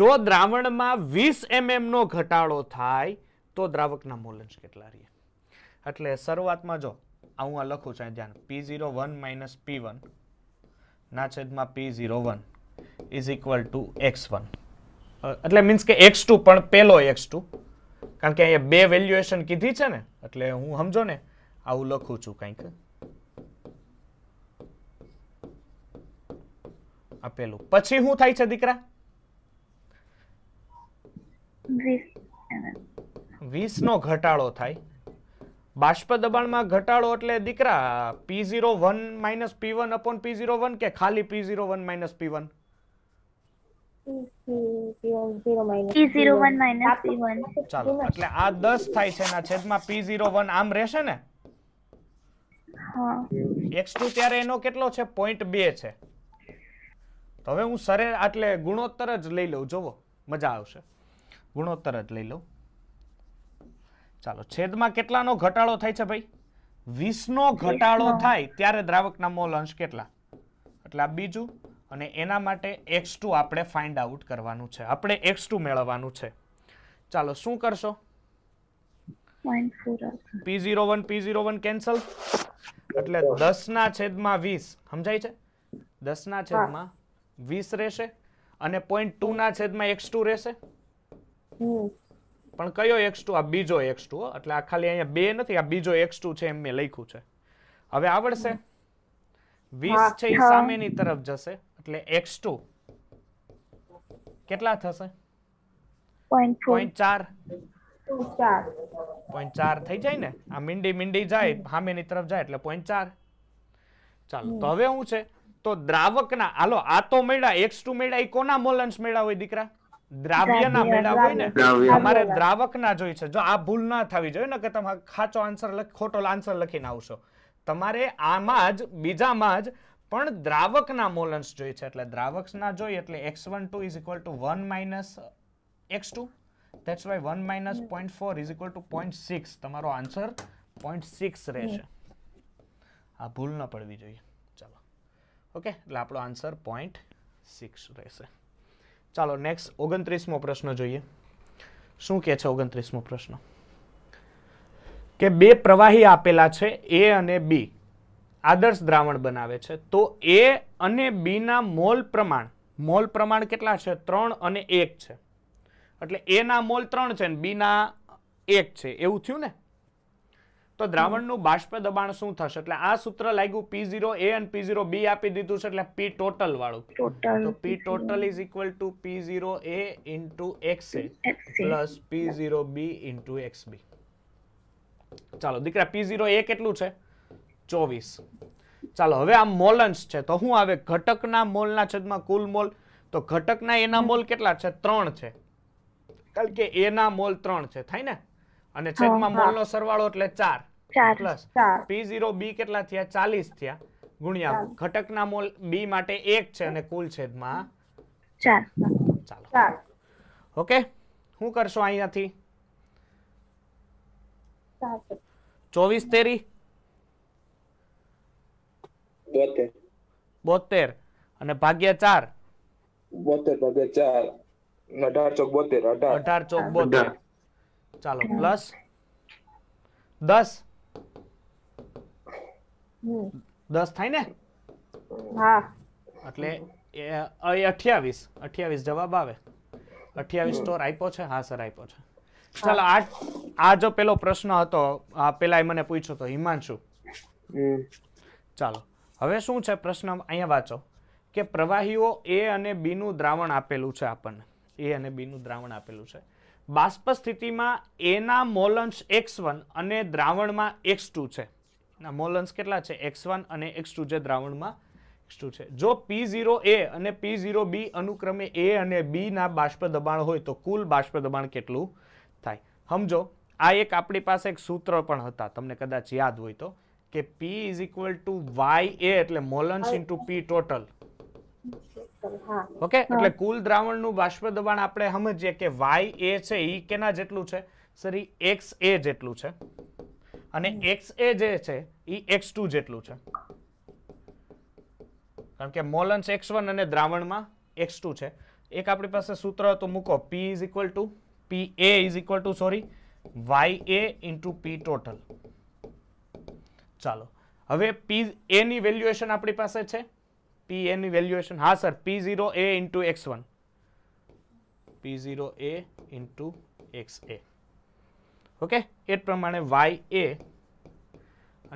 જો દ્રાવણમાં વીસ એમએમનો ઘટાડો થાય તો દ્રાવકના મોલંશ કેટલા રહે એટલે શરૂઆતમાં જો હું આ લખું છું ધ્યાન P zero one minus P one ના છેદમાં P zero one is equal to X one એટલે મીન્સ કે એક્સ ટુ પણ પહેલો એક્સ ટુ કારણ કે અહીંયા બે વેલ્યુએશન કીધી છે ને એટલે હું સમજો ને આવું લખું છું કંઈક આપેલું પછી શું થાય છે દીકરા વીસ નો ઘટાડો થાય બાષ્પ દબાણમાં ઘટાડો એટલે દીકરા P zero one minus P one upon P zero one કે ખાલી P zero one minus P one હું સરે એટલે ગુણોત્તર જ લઈ લઉં જોવો મજા આવશે ગુણોત્તર જ લઈ લઉં ચાલો છેદમાં કેટલાનો ઘટાડો થાય છે ભાઈ વીસ નો ઘટાડો થાય ત્યારે દ્રાવક ના મોલ અંશ કેટલા એટલે આ બીજું અને એના માટે એક્સ ટુ આપણે ફાઇન્ડ આઉટ કરવાનું છે આપણે એક્સ મેળવવાનું છે ચાલો શું કરશો P zero one P one cancel એટલે દસના છેદમાં વીસ સમજાય છે દસના છેદમાં વીસ રહેશે અને પોઈન્ટ ટુ ના છેદમાં એક્સ રહેશે પણ કયો એક્સ ટુ આ બીજો એક્સ ટુ એટલે આ ખાલી અહીંયા બે નથી આ બીજો એક્સ છે એમ મેં લખ્યું છે હવે આવડશે વીસ છે એ સામેની તરફ જશે એટલે એક્સ ટુ કેટલા થશે પોઈન્ટ ચાર થઈ જાય ને આ મીંડી મીંડી જાય સામેની તરફ જાય એટલે પોઈન્ટ ચાલો તો હવે શું છે તો દ્રાવકના હાલો આ તો મેળા એક્સ મેળા એ કોના મોલન્સ મેળા હોય દીકરા દ્રાવ્યના મેળા હોય ને અમારે દ્રાવકના જોઈ છે જો આ ભૂલ ના થવી જોઈએ ને કે તમે ખાચો આન્સર ખોટો આન્સર લખીને આવશો તમારે આમાં જ બીજામાં જ પણ દ્રાવકના મોલન્સ જોઈએ છે એટલે દ્રાવકના જોઈએ એટલે X one two is equal to one minus X two that's why one minus point four is equal to point six તમારો આન્સર પોઈન્ટ સિક્સ રહેશે આ ભૂલ ન પડવી જોઈએ ચાલો ઓકે એટલે આપણો આન્સર પોઈન્ટ સિક્સ રહેશે ચાલો નેક્સ્ટ ઓગણત્રીસમો પ્રશ્ન જોઈએ શું કહે છે ઓગણત્રીસમો પ્રશ્ન કે બે પ્રવાહી આપેલા છે એ અને બી આદર્શ દ્રાવણ બનાવે છે તો એ અને બીના મોલ પ્રમાણ મોલ પ્રમાણ કેટલા છે ત્રણ અને એક છે એટલે એના મોલ ત્રણ છે બી ના એક છે એવું થયું ને તો દ્રાવણનું બાષ્પ દબાણ શું થશે એટલે આ સૂત્ર લાગ્યું પી ઝીરો એ અને પી ઝીરો બી આપી દીધું છે એટલે પી ટોટલ વાળું તો P total is equal to P zero A into X A plus P zero B into X B ચાલો દીકરા પી ઝીરો એ કેટલું છે ચોવીસ ચાલો હવે આ મોલન્સ છે તો શું આવે ઘટકના મોલના છેદમાં કુલ મોલ તો ઘટકના એના મોલ કેટલા છે ત્રણ છે કારણ કે એના મોલ ત્રણ છે થાય ને અને છેદમાં મોલનો સરવાળો એટલે ચાર પ્લસ પી ઝીરો બી કેટલા થયા ચાલીસ થયા ગુણ્યા ઘટકના મોલ બી માટે એક છે અને કુલ છેદમાં ચાર ચાલો ઓકે શું કરશો અહીંયાથી ચોવીસ તેરી બોતેર અને ભાગ્યા ચાર બોતેર ભાગ્યા ચાર અઢાર ચોક બોતેર અઢાર ચોક બોતેર ચાલો પ્લસ દસ દસ થાય ને એટલે અઠ્યાવીસ અઠ્યાવીસ જવાબ આવે અઠ્યાવીસ સ્ટોર આપ્યો છે હા સર આપ્યો છે ચાલો આ આ જો પેલો પ્રશ્ન હતો પેલા મને પૂછ્યો હતો હિમાંશુ ચાલો હવે શું છે પ્રશ્ન અહીંયા વાંચો કે પ્રવાહીઓ એ અને બીનું દ્રાવણ આપેલું છે આપણને એ અને બીનું દ્રાવણ આપેલું છે બાષ્પ સ્થિતિમાં એના મોલન્સ એક્સ વન અને દ્રાવણમાં એક્સ ટુ છે ના મોલન્સ કેટલા છે એક્સ વન અને એક્સ ટુ જે દ્રાવણમાં એક્સ ટુ છે જો પી ઝીરો એ અને પી ઝીરો બી અનુક્રમે એ અને બીના બાષ્પ દબાણ હોય તો કુલ બાષ્પ દબાણ કેટલું થાય સમજો આ એક આપણી પાસે એક સૂત્ર પણ હતા તમને કદાચ યાદ હોય તો કે P is equal to Y A એટલે મોલન્સ ઇન્ટુ પી ટોટલ ઓકે એટલે કુલ દ્રાવણનું બાષ્પ દબાણ આપણે સમજીએ કે વાય એ છે ઈ કેના જેટલું છે સર ઈ એક્સ જેટલું છે અને એક્સ જે છે ઈ એક્સ ટુ જેટલું છે કારણ કે મોલન્સ એક્સ વન અને દ્રાવણમાં એક્સ ટુ છે એક આપણી પાસે સૂત્ર તો મૂકો P is equal to P A is equal to sorry Y A into P total ચાલો હવે પી એની વેલ્યુએશન આપણી પાસે છે પી એની વેલ્યુએશન હા sir P zero A into X one P zero A into X A okay એ પ્રમાણે વાય એ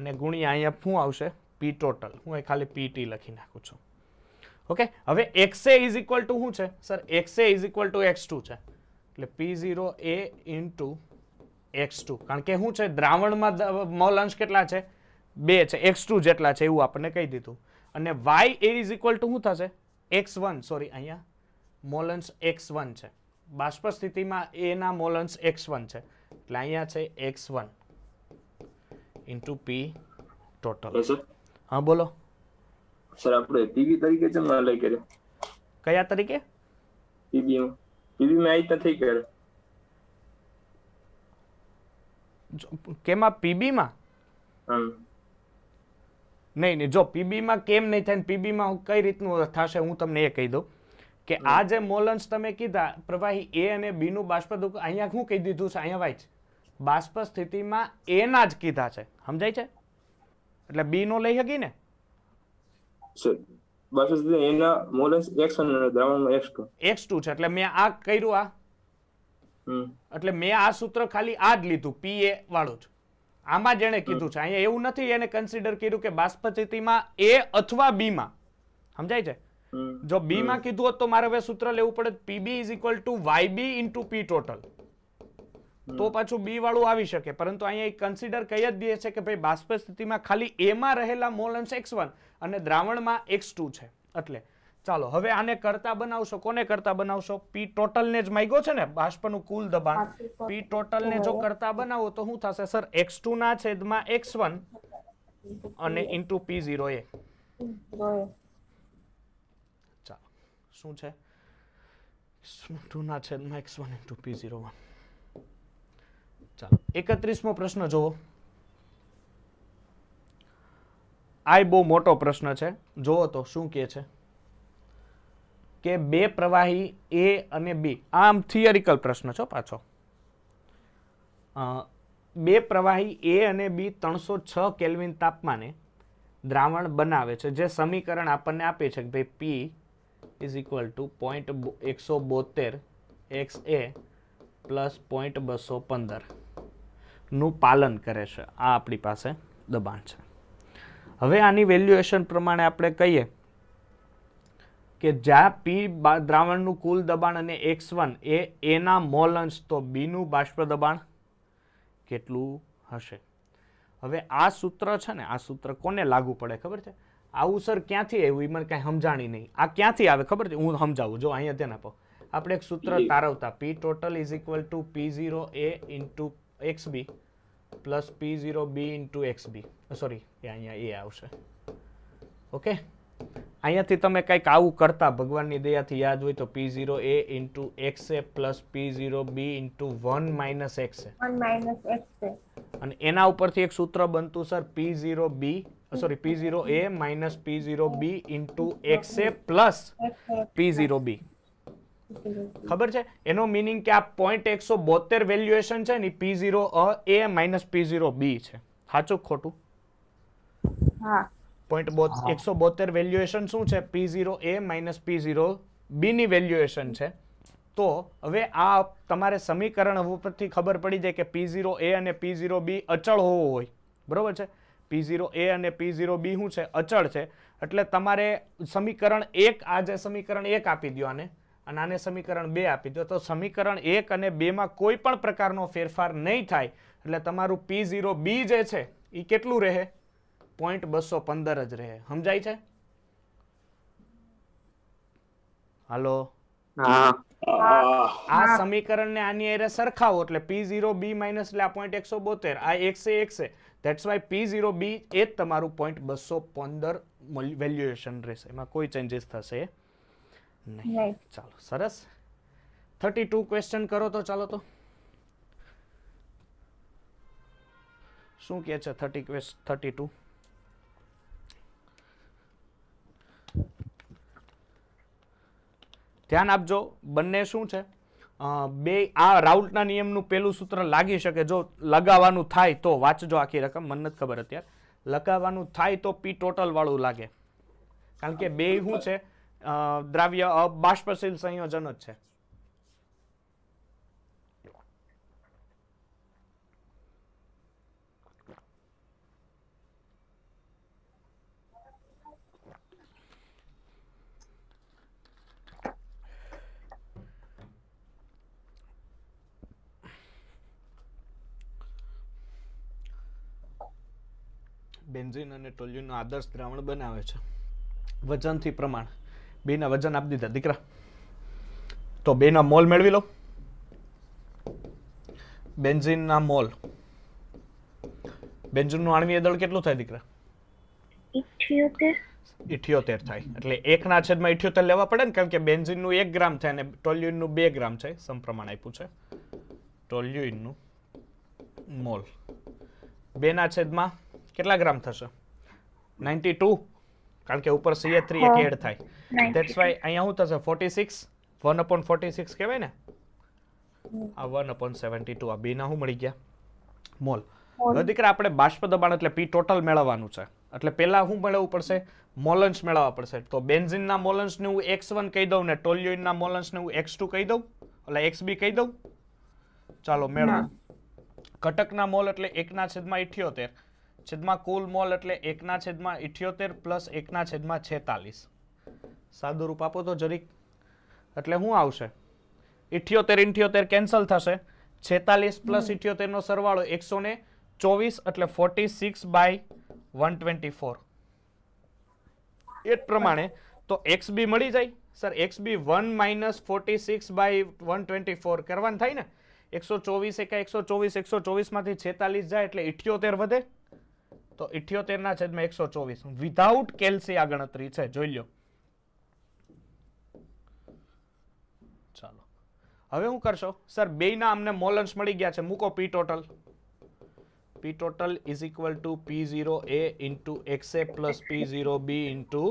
અને ગુણ્યા અહીંયા શું આવશે પી ટોટલ હું એ ખાલી પીટી લખી નાખું છું ઓકે હવે X A is equal to શું છે sir X A is equal to X two છે એટલે P zero A into X two કારણ કે શું છે દ્રાવણમાં મોલ અંશ કેટલા છે બે છે એક્સ ટુ જેટલા છે એવું આપણને કહી દીધું અને Y A is equal to શું થશે એક્સ વન સોરી અહીંયા મોલન્સ એક્સ વન છે બાષ્પ સ્થિતિમાં એના મોલન્સ એક્સ વન છે એટલે અહીંયા છે X one into P total હા બોલો સર આપણે પીવી તરીકે કેમ ના લઈ કર્યો કયા તરીકે પીવી પીવી મેં આઈ નથી કર્યો કેમાં પીબીમાં હમ નહીં નહીં જો પીબીમાં કેમ નહીં થાય પીબીમાં કઈ રીતનું થશે હું તમને એ કહી દઉં કે આ જે મોલન્સ તમે કીધા પ્રવાહી એ અને બીનું બાષ્પ દુઃખ અહીંયા શું કહી દીધું છે અહીંયા વાય છે બાષ્પ સ્થિતિમાં એના જ કીધા છે સમજાય છે એટલે બી નો લઈ શકી ને બાષ્પ સ્થિતિ એના છે એટલે મેં આ કર્યું આ એટલે મેં આ સૂત્ર ખાલી આ જ લીધું પી એ વાળું જ આમાં જેને કીધું છે અહીંયા એવું નથી એને કન્સિડર કર્યું કે બાષ્પસ્થિતિમાં એ અથવા બીમાં સમજાય છે જો બીમાં કીધું હોત તો મારે હવે સૂત્ર લેવું પડે PB is equal to YB into P total તો પાછું બી વાળું આવી શકે પરંતુ અહીંયા એ કન્સિડર કહી જ દે છે કે ભાઈ બાષ્પ સ્થિતિમાં ખાલી એમાં રહેલા મોલ અંશ એક્સ વન અને દ્રાવણમાં એક્સ ટુ છે એટલે ચાલો હવે આને કરતા બનાવશો કોને કરતા બનાવશો પી ટોટલ ને જ માગ્યો છે ને બાષ્પનું કુલ દબાણ પી ટોટલ ને જો કરતા બનાવો તો શું થશે સર એક્સ ટુ ના છેદમાં એક્સ વન અને ઇન્ટુ પી ઝીરો એ ચાલો શું છે ટુ ના છેદમાં X one into P zero one ચાલો એકત્રીસમો પ્રશ્ન જુઓ આ બહુ મોટો પ્રશ્ન છે જુઓ તો શું કહે છે કે બે પ્રવાહી એ અને બી આમ થિયરિકલ પ્રશ્ન છો પાછો બે પ્રવાહી એ અને બી ત્રણસો છ કેલ્વિન તાપમાને દ્રાવણ બનાવે છે જે સમીકરણ આપણને આપે છે કે ભાઈ P is equal to point એકસો બોતેર એક્સ એ પ્લસ પોઈન્ટ બસો પંદરનું પાલન કરે છે આ આપણી પાસે દબાણ છે હવે આની વેલ્યુએશન પ્રમાણે આપણે કહીએ કે જ્યાં પી દ્રાવણનું કુલ દબાણ અને એક્સ વન એ એના મોલ અંશ તો બીનું બાષ્પ દબાણ કેટલું હશે હવે આ સૂત્ર છે ને આ સૂત્ર કોને લાગુ પડે ખબર છે આવું સર ક્યાંથી આવ્યું એ મને કાંઈ સમજાણી નહીં આ ક્યાંથી આવે ખબર છે હું સમજાવું જો અહીંયા ધ્યાન આપો આપણે એક સૂત્ર તારવતા P total is equal to P zero A into X B plus P zero B into X B sorry A અહીંયા એ આવશે ઓકે અહીંયાથી તમે કંઈક આવું કરતા ભગવાનની દયાથી યાદ હોય તો P zero A into X A plus P zero B into one minus X A અને એના ઉપરથી એક સૂત્ર બનતું sir P zero B sorry P zero A minus P zero B into X A plus P zero B ખબર છે એનો meaning કે આ પોઈન્ટ એકસો બોતેર વેલ્યુએશન છે ને પી ઝીરો અ A minus P zero B છે સાચું ખોટું હા પોઈન્ટ એકસો બોતેર વેલ્યુએશન શું છે P zero A minus P zero બીની વેલ્યુએશન છે તો હવે આ તમારે સમીકરણ ઉપરથી ખબર પડી જાય કે પી ઝીરો એ અને પી ઝીરો બી અચળ હોવો હોય બરાબર છે પી ઝીરો એ અને પી ઝીરો બી શું છે અચળ છે એટલે તમારે સમીકરણ એક આ જે સમીકરણ એક આપી દો આને અને આને સમીકરણ બે આપી દો તો સમીકરણ એક અને બેમાં કોઈ પણ પ્રકારનો ફેરફાર નહીં થાય એટલે તમારું પી ઝીરો બી જે છે એ કેટલું રહે પોઈન્ટ બસો પંદર જ રહે સમજાય છે હાલો આ સમીકરણને આની અરે સરખાવો એટલે પી ઝીરો બી માઇનસ એટલે આ પોઈન્ટ એકસો બોતેર આ એકસે એકસે that's why P zero B એ જ તમારું પોઈન્ટ બસો પંદર વેલ્યુએશન રહેશે એમાં કોઈ ચેન્જીસ થશે નહીં ચાલો સરસ થર્ટી ટુ ક્વેશ્ચન કરો તો ચાલો તો શું કહે છે થર્ટી ક્વેશ્ચન થર્ટી ટુ ધ્યાન આપજો બંને શું છે બે આ રાઉટના નિયમનું પહેલું સૂત્ર લાગી શકે જો લગાવવાનું થાય તો વાંચજો આખી રકમ મને નથી ખબર અત્યારે લગાવવાનું થાય તો પી ટોટલવાળું લાગે કારણ કે બે શું છે દ્રાવ્ય બાષ્પશીલ સંયોજન જ છે બેન્ઝિન અને ટોલ્યુનનું આદર્શ દ્રાવણ બનાવે છે વજનથી પ્રમાણ બેના વજન આપી દીધા દીકરા તો બેના મોલ મેળવી લો બેન્ઝિનના મોલ બેન્ઝિનનું આણવી દળ કેટલું થાય દીકરા ઇઠ્યોતેર થાય એટલે એકના છેદમાં ઇઠ્યોતેર લેવા પડે ને કારણ કે બેન્ઝિનનું એક ગ્રામ થાય અને ટોલ્યુઇનનું બે ગ્રામ છે સમપ્રમાણ આપ્યું છે ટોલ્યુઇનનું મોલ બેના છેદમાં કેટલા ગ્રામ થશે નાઇન્ટી ટુ કારણ કે ઉપર સીએ થ્રી એક એડ થાય દેટ્સ વાય અહીંયા શું થશે forty six one upon forty six કહેવાય ને આ વન અપોન સેવન્ટી આ આ ના હું મળી ગયા મોલ દીકરા આપણે બાષ્પ દબાણ એટલે પી ટોટલ મેળવવાનું છે એટલે પહેલાં શું મેળવવું પડશે મોલન્સ મેળવવા પડશે તો બેન્ઝિનના મોલન્સને હું એક્સ વન કહી દઉં ને ટોલ્યુઇનના મોલન્સને હું એક્સ ટુ કહી દઉં એટલે એક્સ બી કહી દઉં ચાલો મેળવો કટકના મોલ એટલે એકના છેદમાં ઇઠ્યોતેર છેદમાં કુલ મોલ એટલે એકના છેદમાં ઇઠ્યોતેર પ્લસ એકના છેદમાં છેતાલીસ સાદું રૂપ આપો તો જરીક એટલે શું આવશે ઇઠ્યોતેર ઇઠ્યોતેર કેન્સલ થશે છેતાલીસ પ્લસ ઇઠ્યોતેરનો સરવાળો એકસો ને ચોવીસ એટલે forty six by one twenty four એ જ પ્રમાણે તો એક્સ બી મળી જાય sir X B one minus forty six by one twenty four કરવાનું થાય ને એકસો ચોવીસ એકા એકસો ચોવીસ એકસો ચોવીસમાંથી છેતાલીસ જાય એટલે ઇઠ્યોતેર વધે તો ઇઠ્યોતેરના છેદમાં એકસો ચોવીસ વિધાઉટ કેલ્સી આ ગણતરી છે જોઈ લો ચાલો હવે હું કરશો સર બેયના અમને મોલન્સ મળી ગયા છે મૂકો P total P total is equal to P zero A into X A plus P zero B into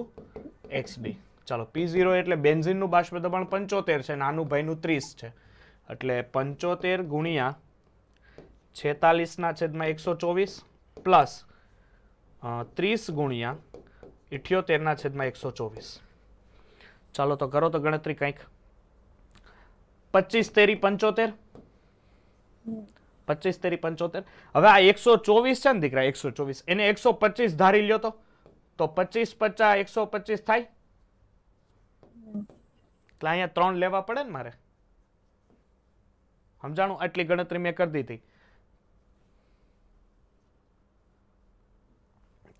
X B ચાલો પી ઝીરો એટલે બેન્ઝિનનું બાષ્પ દબાણ પંચોતેર છે નાનું ભાઈનું ત્રીસ છે એટલે પંચોતેર ગુણ્યા છેતાલીસના છેદમાં એકસો ચોવીસ પ્લસ ત્રીસ ગુણ્યા ઇઠ્યોતેરના છેદમાં એકસો ચોવીસ ચાલો તો કરો તો ગણતરી કંઈક પચીસ તેરી પંચોતેર પચીસ તેરી પંચોતેર હવે આ એકસો ચોવીસ છે ને દીકરા એકસો ચોવીસ એને એકસો પચીસ ધારી લ્યો તો પચીસ પચાસ એકસો પચીસ થાય એટલે અહીંયા ત્રણ લેવા પડે ને મારે સમજાણું આટલી ગણતરી મેં કરી દીધી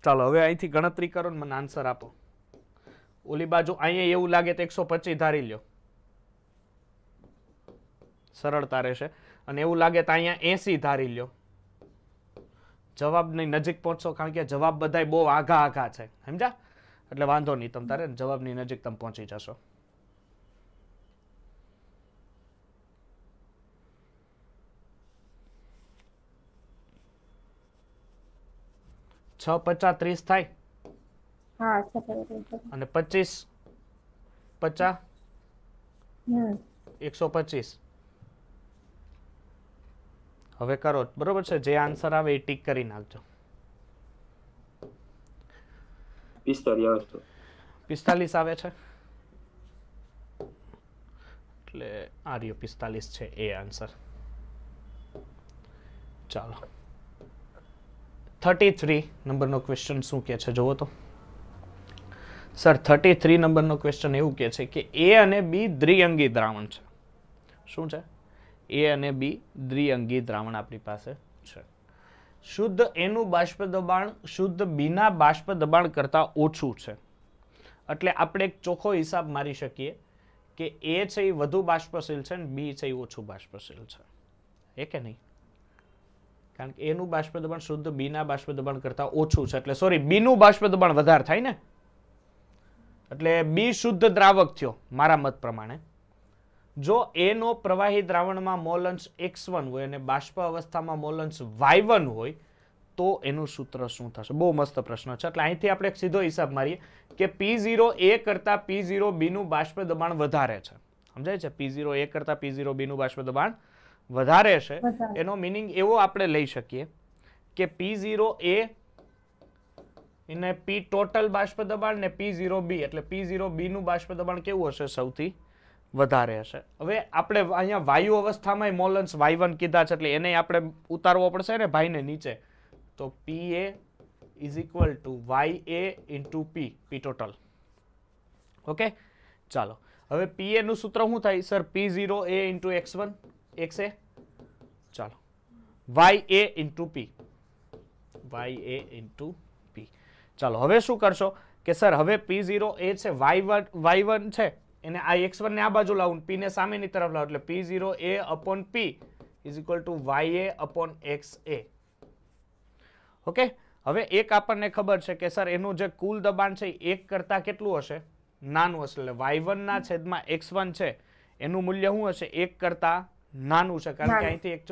ચાલો હવે અહીંથી ગણતરી કરો મને આન્સર આપો ઓલી બાજુ અહીંયા એવું લાગે તો એકસો પચીસ ધારી લો સરળતા રહેશે અને એવું લાગે તો અહીંયા એસી ધારી લ્યો જવાબની નજીક પહોંચશો કારણ કે જવાબ બધાય બહુ આઘા આઘા છે સમજા એટલે વાંધો નહીં તમે તારે જવાબની નજીક તમે પહોંચી જશો છ પચાસ ત્રીસ થાય અને પચીસ પચાસ એકસો પચીસ હવે કરો બરોબર છે જે આન્સર આવે એ ટીક કરી નાખજો પિસ્તાલીસ આવે છે એટલે આર્યો પિસ્તાલીસ છે એ આન્સર ચાલો થર્ટી થ્રી નંબરનો ક્વેશ્ચન શું કહે છે જુઓ તો સર થર્ટી થ્રી નંબરનો ક્વેશ્ચન એવું કહે છે કે એ અને બી દ્વિઅંગી દ્રાવણ છે શું છે એ અને બી દ્વિઅંગી દ્રાવણ આપણી પાસે છે શુદ્ધ એનું બાષ્પ દબાણ શુદ્ધ બીના બાષ્પ દબાણ કરતાં ઓછું છે એટલે આપણે એક ચોખ્ખો હિસાબ મારી શકીએ કે એ છે એ વધુ બાષ્પશીલ છે અને બી છે એ ઓછું બાષ્પશીલ છે એ કે નહીં કારણ કે એનું બાષ્પ દબાણ શુદ્ધ બીના બાષ્પ દબાણ કરતાં ઓછું છે એટલે સોરી બીનું બાષ્પ દબાણ વધારે થાય ને એટલે બી શુદ્ધ દ્રાવક થયો મારા મત પ્રમાણે જો એનો પ્રવાહી દ્રાવણમાં મોલન્સ એક્સ હોય અને બાષ્પ અવસ્થામાં મોલન્સ વાય હોય તો એનું સૂત્ર શું થશે બહુ મસ્ત પ્રશ્ન છે એટલે અહીંથી આપણે સીધો હિસાબ મારીએ કે પી ઝીરો એ કરતાં પી ઝીરો બીનું બાષ્પ દબાણ વધારે છે સમજાય છે પી ઝીરો એ કરતાં પી ઝીરો બીનું બાષ્પ દબાણ વધારે છે એનો મિનિંગ એવો આપણે લઈ શકીએ કે પી ઝીરો એ એને પી ટોટલ બાષ્પ દબાણ ને પી ઝીરો બી એટલે પી ઝીરો બીનું બાષ્પ દબાણ કેવું હશે સૌથી વધારે હશે હવે આપણે અહીંયા વાયુ અવસ્થામાં મોલન્સ વાય વન કીધા છે એટલે એને આપણે ઉતારવો પડશે ને ભાઈને નીચે તો P A is equal to Y A into P P total okay ચાલો હવે પી એનું સૂત્ર શું થાય sir P zero A into X one એક છે ચાલો Y A into P Y A into P ચાલો હવે શું કરશો કે સર હવે પી ઝીરો એ છે વાય વન વાય વન છે એને આ એક્સ વન ને આ બાજુ લાવું ને સામેની તરફ લાવું એટલે P zero A upon P is equal to Y A upon X A okay હવે એક આપણને ખબર છે કે સર એનું જે કુલ દબાણ છે એક કરતાં કેટલું હશે નાનું હશે એટલે વાય વનના છેદમાં એક્સ વન છે એનું મૂલ્ય શું હશે એક કરતાં નાનું છે કારણ કે અહીંથી એક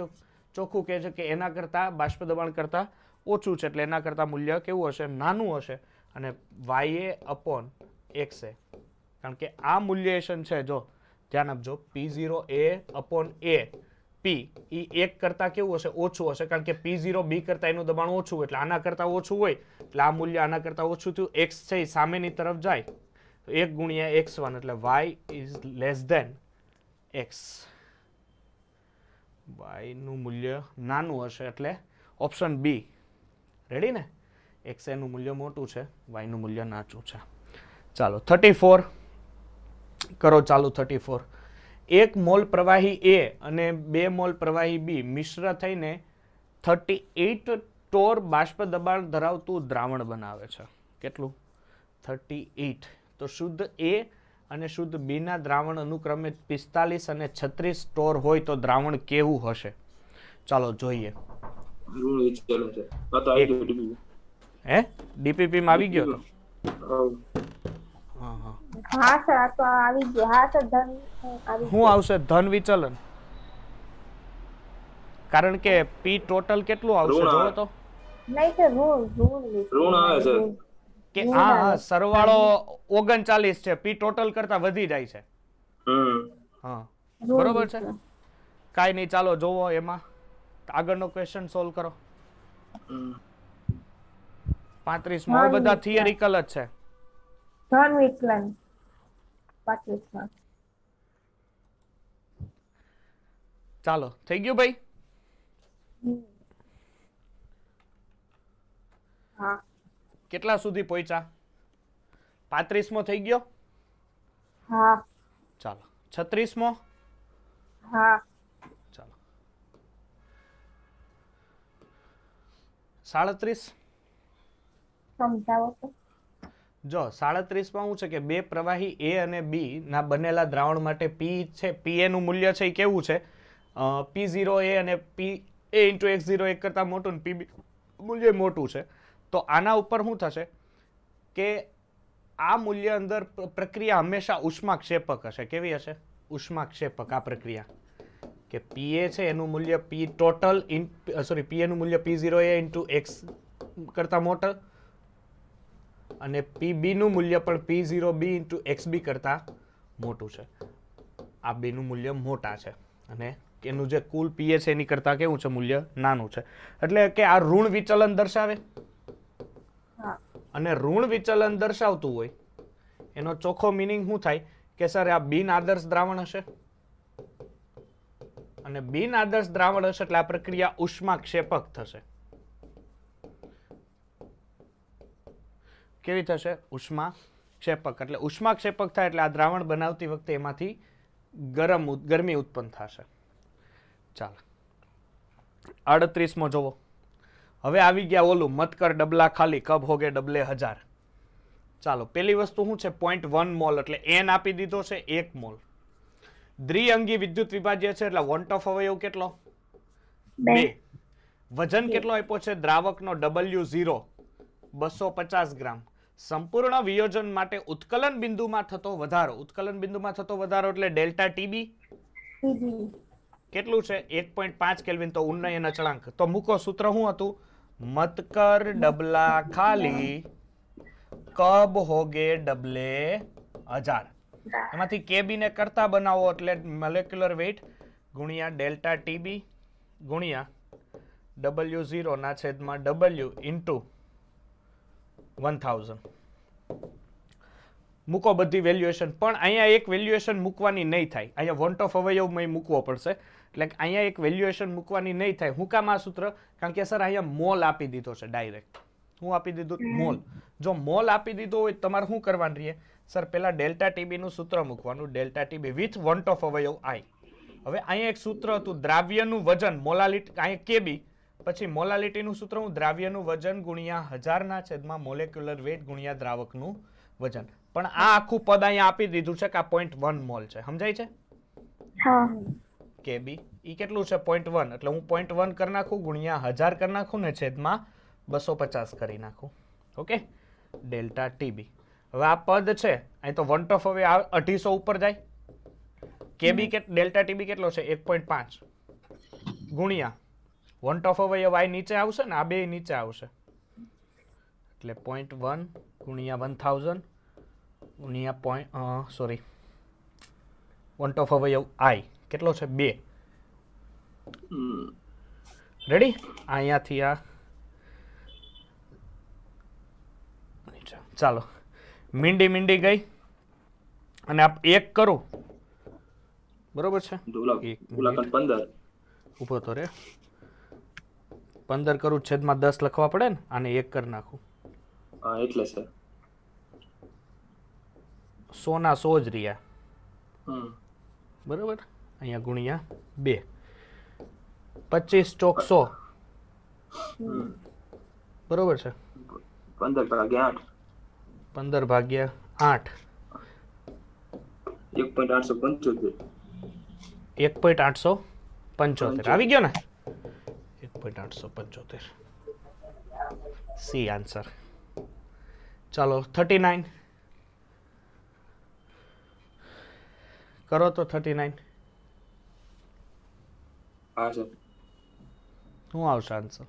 ચોખ્ખું કહે છે કે એના કરતાં બાષ્પ દબાણ કરતાં ઓછું છે એટલે એના કરતાં મૂલ્ય કેવું હશે નાનું હશે અને Y A upon X A કારણ કે આ મૂલ્યેશન છે જો ધ્યાન આપજો પી ઝીરો એ અપોન એ પી એ એક કરતાં કેવું હશે ઓછું હશે કારણ કે પી ઝીરો બી કરતાં એનું દબાણ ઓછું હોય એટલે આના કરતાં ઓછું હોય એટલે આ મૂલ્ય આના કરતાં ઓછું થયું એક્સ છે એ સામેની તરફ જાય એક ગુણ્યા એક્સ વન એટલે Y is less than X વાયનું મૂલ્ય નાનું હશે એટલે ઓપ્શન બી રેડી ને એક્સ મૂલ્ય મોટું છે વાયનું મૂલ્ય નાચું છે ચાલો થર્ટી ફોર કરો ચાલુ થર્ટી ફોર એક મોલ પ્રવાહી એ અને બે મોલ પ્રવાહી બી મિશ્ર થઈને થર્ટી એઇટ ટોર બાષ્પ દબાણ ધરાવતું દ્રાવણ બનાવે છે કેટલું થર્ટી એઇટ તો શુદ્ધ એ અને શુદ્ધ બીના દ્રાવણ અનુક્રમે પિસ્તાલીસ અને છત્રીસ સ્ટોર હોય તો દ્રાવણ કેવું હશે ચાલો જોઈએ હે ડીપીપી માં આવી ગયો તો હું આવશે ધન વિચલન કારણ કે પી ટોટલ કેટલું આવશે જોવો તો નહીં ઋણ ઋણ આવે છે કે હા સરવાળો ઓગણચાલીસ છે પી ટોટલ કરતા વધી જાય છે હા બરોબર છે કાંઈ નહીં ચાલો જોવો એમાં આગળનો ક્વેશ્ચન સોલ્વ કરો પાંત્રીસ માં બધા થિયરિકલ જ છે ચાલો થઈ ગયું ભાઈ હા કેટલા સુધી પહોંચ્યા પાંત્રીસમો થઈ ગયો હા ચાલો છત્રીસમો હા ચાલો સાડત્રીસ સમજાવો જો સાડત્રીસમાં શું છે કે બે પ્રવાહી એ અને બી ના બનેલા દ્રાવણ માટે પી છે પી એ નું મૂલ્ય છે એ કેવું છે પી ઝીરો એ અને P A into X zero એક કરતા મોટું ને પી મૂલ્ય મોટું છે તો આના ઉપર શું થશે કે આ મૂલ્ય અંદર પ્રક્રિયા હંમેશા ઉષ્માક્ષેપક હશે કેવી હશે ઉષ્માક્ષેપક આ પ્રક્રિયા કે પીએ છે એનું મૂલ્ય પી ટોટલ ઇન સોરી પીએનું મૂલ્ય P zero A into X કરતાં મોટલ અને પી બીનું મૂલ્ય પણ P zero B into X B કરતાં મોટું છે આ બીનું મૂલ્ય મોટા છે અને એનું જે કુલ પીએ છે એની કરતાં કેવું છે મૂલ્ય નાનું છે એટલે કે આ ઋણ વિચલન દર્શાવે અને ઋણ વિચલન દર્શાવતું હોય એનો ચોખ્ખો મિનિંગ શું થાય કે સર આ બિન આદર્શ દ્રાવણ હશે અને બિન આદર્શ દ્રાવણ હશે એટલે આ પ્રક્રિયા ઉષ્માક્ષેપક થશે કેવી થશે ઉષ્મા ક્ષેપક એટલે ઉષ્મા ક્ષેપક થાય એટલે આ દ્રાવણ બનાવતી વખતે એમાંથી ગરમ ગરમી ઉત્પન્ન થશે ચાલો અડત્રીસમો જોવો હવે આવી ગયા ઓલું મત કર ડબલા ખાલી કબ હોગે ડબલે હજાર ચાલો પેલી વસ્તુ શું છે પોઈન્ટ વન મોલ એટલે એન આપી દીધો છે એક મોલ દ્વિઅંગી વિદ્યુત વિભાજ્ય છે એટલે વોન્ટ ઓફ અવયવ કેટલો બે વજન કેટલો આપ્યો છે દ્રાવકનો ડબલ્યુ ઝીરો બસો પચાસ ગ્રામ સંપૂર્ણ વિયોજન માટે ઉત્કલન બિંદુમાં થતો વધારો ઉત્કલન બિંદુમાં થતો વધારો એટલે ડેલ્ટા ટીબી કેટલું છે એક પોઈન્ટ પાંચ કેલ્વિન તો ઉન્નયન અચળાંક તો મૂકો સૂત્ર શું હતું મતકર ડબલા ખાલી કબ હોગે ડબલે હજાર એમાંથી કેબીને કરતા બનાવો એટલે મોલેક્યુલર વેઇટ ગુણ્યા ડેલ્ટા ટીબી ગુણ્યા ડબલ્યુ ઝીરો ના છેદમાં ડબલ્યુ ઇન્ટુ વન થાઉઝન્ડ મૂકો બધી વેલ્યુએશન પણ અહીંયા એક વેલ્યુએશન મૂકવાની નહીં થાય અહીંયા વોન્ટ ઓફ અવયવ અવયવમાં મૂકવો પડશે એટલે અહીંયા એક વેલ્યુએશન મૂકવાની નહીં થાય હું કામ આ સૂત્ર કારણ કે સર અહીંયા મોલ આપી દીધો છે ડાયરેક્ટ હું આપી દીધું મોલ જો મોલ આપી દીધો હોય તમારે શું કરવાનું રહીએ સર પેલા ડેલ્ટા ટીબીનું સૂત્ર મૂકવાનું delta T B with van't Hoff અવયવ આઈ હવે અહીંયા એક સૂત્ર હતું દ્રાવ્યનું વજન મોલાલિટી અહીંયા કેબી પછી મોલાલિટીનું સૂત્ર હું દ્રાવ્યનું વજન ગુણ્યા હજારના છેદમાં મોલેક્યુલર વેટ ગુણ્યા દ્રાવકનું વજન પણ આ આખું પદ અહીંયા આપી દીધું છે કે આ પોઈન્ટ વન મોલ છે સમજાય છે હા કેબી એ કેટલું છે પોઈન્ટ વન એટલે હું પોઈન્ટ વન કરી નાખું ગુણ્યા હજાર કરી નાખું ને છેદમાં બસો પચાસ કરી નાખું ઓકે ડેલ્ટા ટીબી હવે આ પદ છે અહીં તો વન ટોફ હવે અઢીસો ઉપર જાય કેબી કે ડેલ્ટા ટીબી કેટલો છે એક પોઈન્ટ પાંચ ગુણ્યા વન ટોફ હવે એ વાય નીચે આવશે ને આ બે નીચે આવશે એટલે પોઈન્ટ વન ગુણ્યા વન થાઉઝન્ડ ગુણ્યા પોઈન્ટ સોરી વન ટોફ અવયવ આઈ કેટલો છે બે રેડી અહીંયાથી આ ચાલો મીંડી મીંડી ગઈ અને આપ એક કરો બરોબર છે ઉભો તો રે પંદર કરું છેદમાં દસ લખવા પડે ને આને એક કરી નાખું એટલે છે સોના સો જ રહ્યા બરોબર અહીંયા ગુણ્યા બે પચીસ ચોક સો બરોબર છે પંદર ભાગ્યા આઠ પંદર ભાગ્યા આઠ એક પોઈન્ટ આઠસો પંચોતેર એક પોઈન્ટ આઠસો પંચોતેર આવી ગયો ને એક પોઈન્ટ આઠસો પંચોતેર સી આન્સર ચાલો થર્ટી નાઇન કરો તો થર્ટી નાઇન હા સર શું આવશે આન્સર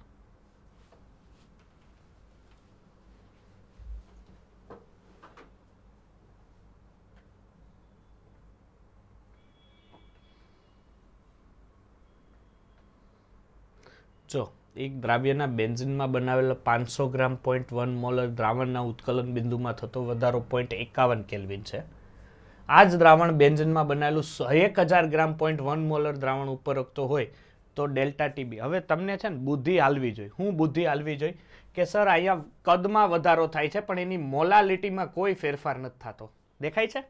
જો એક દ્રાવ્યના બેન્ઝિનમાં બનાવેલા પાંચસો ગ્રામ પોઈન્ટ વન મોલર દ્રાવણના ઉત્કલન બિંદુમાં થતો વધારો પોઈન્ટ એકાવન કેલ્વિન છે આ જ દ્રાવણ બેન્ઝિનમાં બનાવેલું એક હજાર ગ્રામ પોઈન્ટ વન મોલર દ્રાવણ ઉપર રખતો હોય તો ડેલ્ટા ટીબી હવે તમને છે ને બુદ્ધિ હાલવી જોઈએ હું બુદ્ધિ હાલવી જોઈએ કે સર અહીંયા કદમાં વધારો થાય છે પણ એની મોલાલિટીમાં કોઈ ફેરફાર નથી થતો દેખાય છે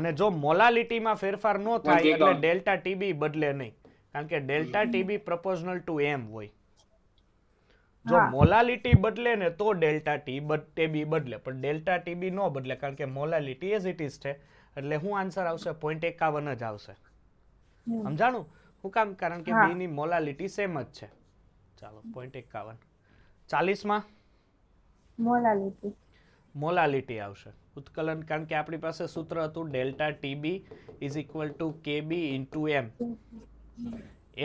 અને જો મોલાલિટીમાં ફેરફાર ન થાય એટલે ડેલ્ટા ટીબી બદલે નહીં કારણ કે delta T B proportional to M હોય જો મોલાલિટી બદલે ને તો ડેલ્ટા ટી ટેબી બદલે પણ ડેલ્ટા ટીબી ન બદલે કારણ કે મોલાલિટી એઝ ઇટ ઇઝ છે એટલે હું આન્સર આવશે પોઈન્ટ એકાવન જ આવશે સમજાણું હું કામ કારણ કે બીની મોલાલિટી સેમ જ છે ચાલો પોઈન્ટ એકાવન ચાલીસમાં મોલાલિટી મોલાલિટી આવશે ઉત્કલન કારણ કે આપણી પાસે સૂત્ર હતું delta T B is equal to K B into M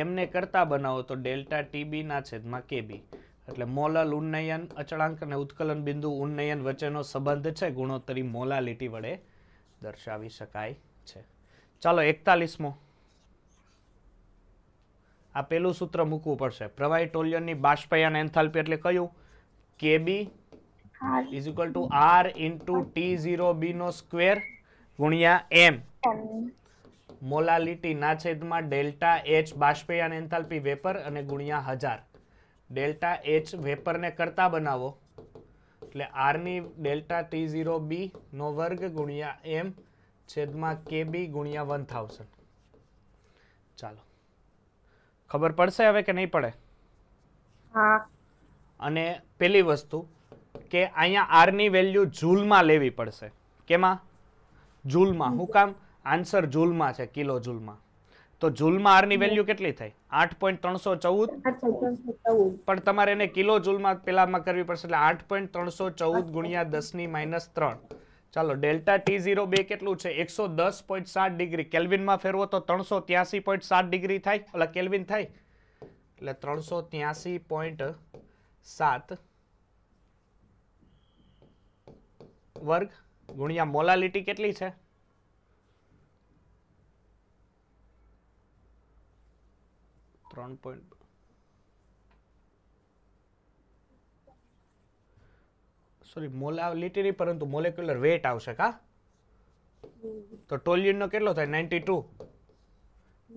એમને કરતા બનાવો તો ડેલ્ટા ટીબી ના છેદમાં કેબી એટલે મોલલ ઉન્નયન અચળાંક અને ઉત્કલન બિંદુ ઉન્નયન વચ્ચેનો સંબંધ છે ગુણોત્તરી મોલાલિટી વડે દર્શાવી શકાય છે ચાલો એકતાલીસમો આ પેલું સૂત્ર મૂકવું પડશે પ્રવાહી ટોલિયનની બાષ્પયાન એન્થાલ્પી એટલે કયું K B is equal to R into T zero B નો સ્ક્વેર ગુણ્યા એમ મોલાલિટી ના છેદમાં ડેલ્ટા એચ બાષ્પયાન એન્થાલ્પી વેપર અને ગુણ્યા હજાર ડેલ્ટા એચ વેપરને કરતા બનાવો એટલે આરની ડેલ્ટા ટી ઝીરો બી નો વર્ગ ગુણ્યા એમ છેદમાં કે બી ગુણ્યા વન થાઉઝન્ડ ચાલો ખબર પડશે હવે કે નહીં પડે અને પેલી વસ્તુ કે અહીંયા આરની વેલ્યુ જૂલમાં લેવી પડશે કેમાં જૂલમાં હું કામ આન્સર જૂલમાં છે કિલો જૂલમાં તો જુલમાં આરની વેલ્યુ કેટલી થઈ આઠ પોઈન્ટ ત્રણસો ચૌદ પણ તમારે એને કિલો જૂલમાં પેલામાં કરવી પડશે એટલે આઠ પોઈન્ટ ત્રણસો ચૌદ ગુણ્યા ની માઇનસ ત્રણ ચાલો ડેલ્ટા ટી ઝીરો બે કેટલું છે એકસો દસ પોઈન્ટ સાત ડિગ્રી કેલ્વિનમાં ફેરવો તો ત્રણસો ત્યાસી પોઈન્ટ સાત ડિગ્રી થાય એટલે કેલ્વિન થાય એટલે ત્રણસો ત્યાસી પોઈન્ટ સાત વર્ગ ગુણ્યા મોલાલિટી કેટલી છે ત્રણ પોઈન્ટ સોરી મોલાલિટી નહીં પરંતુ મોલેક્યુલર વેટ આવશે કા તો ટોલિયન નો કેટલો થાય નાઇન્ટી ટુ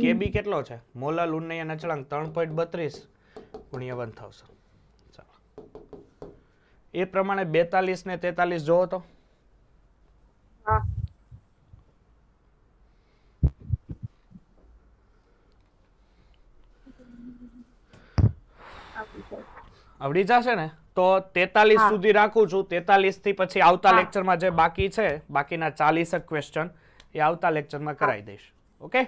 કેબી કેટલો છે મોલાલ ઉન્નયન અચળાંક ત્રણ પોઈન્ટ બત્રીસ ગુણ્યા વન થાઉઝન્ડ ચાલો એ પ્રમાણે બેતાલીસ ને તેતાલીસ જોવો તો હા આવડી જશે ને તો તેતાલીસ સુધી રાખું છું તેતાલીસ થી પછી આવતા લેક્ચરમાં જે બાકી છે બાકીના ચાલીસ ક્વેશ્ચન એ આવતા લેક્ચરમાં કરાવી દઈશ ઓકે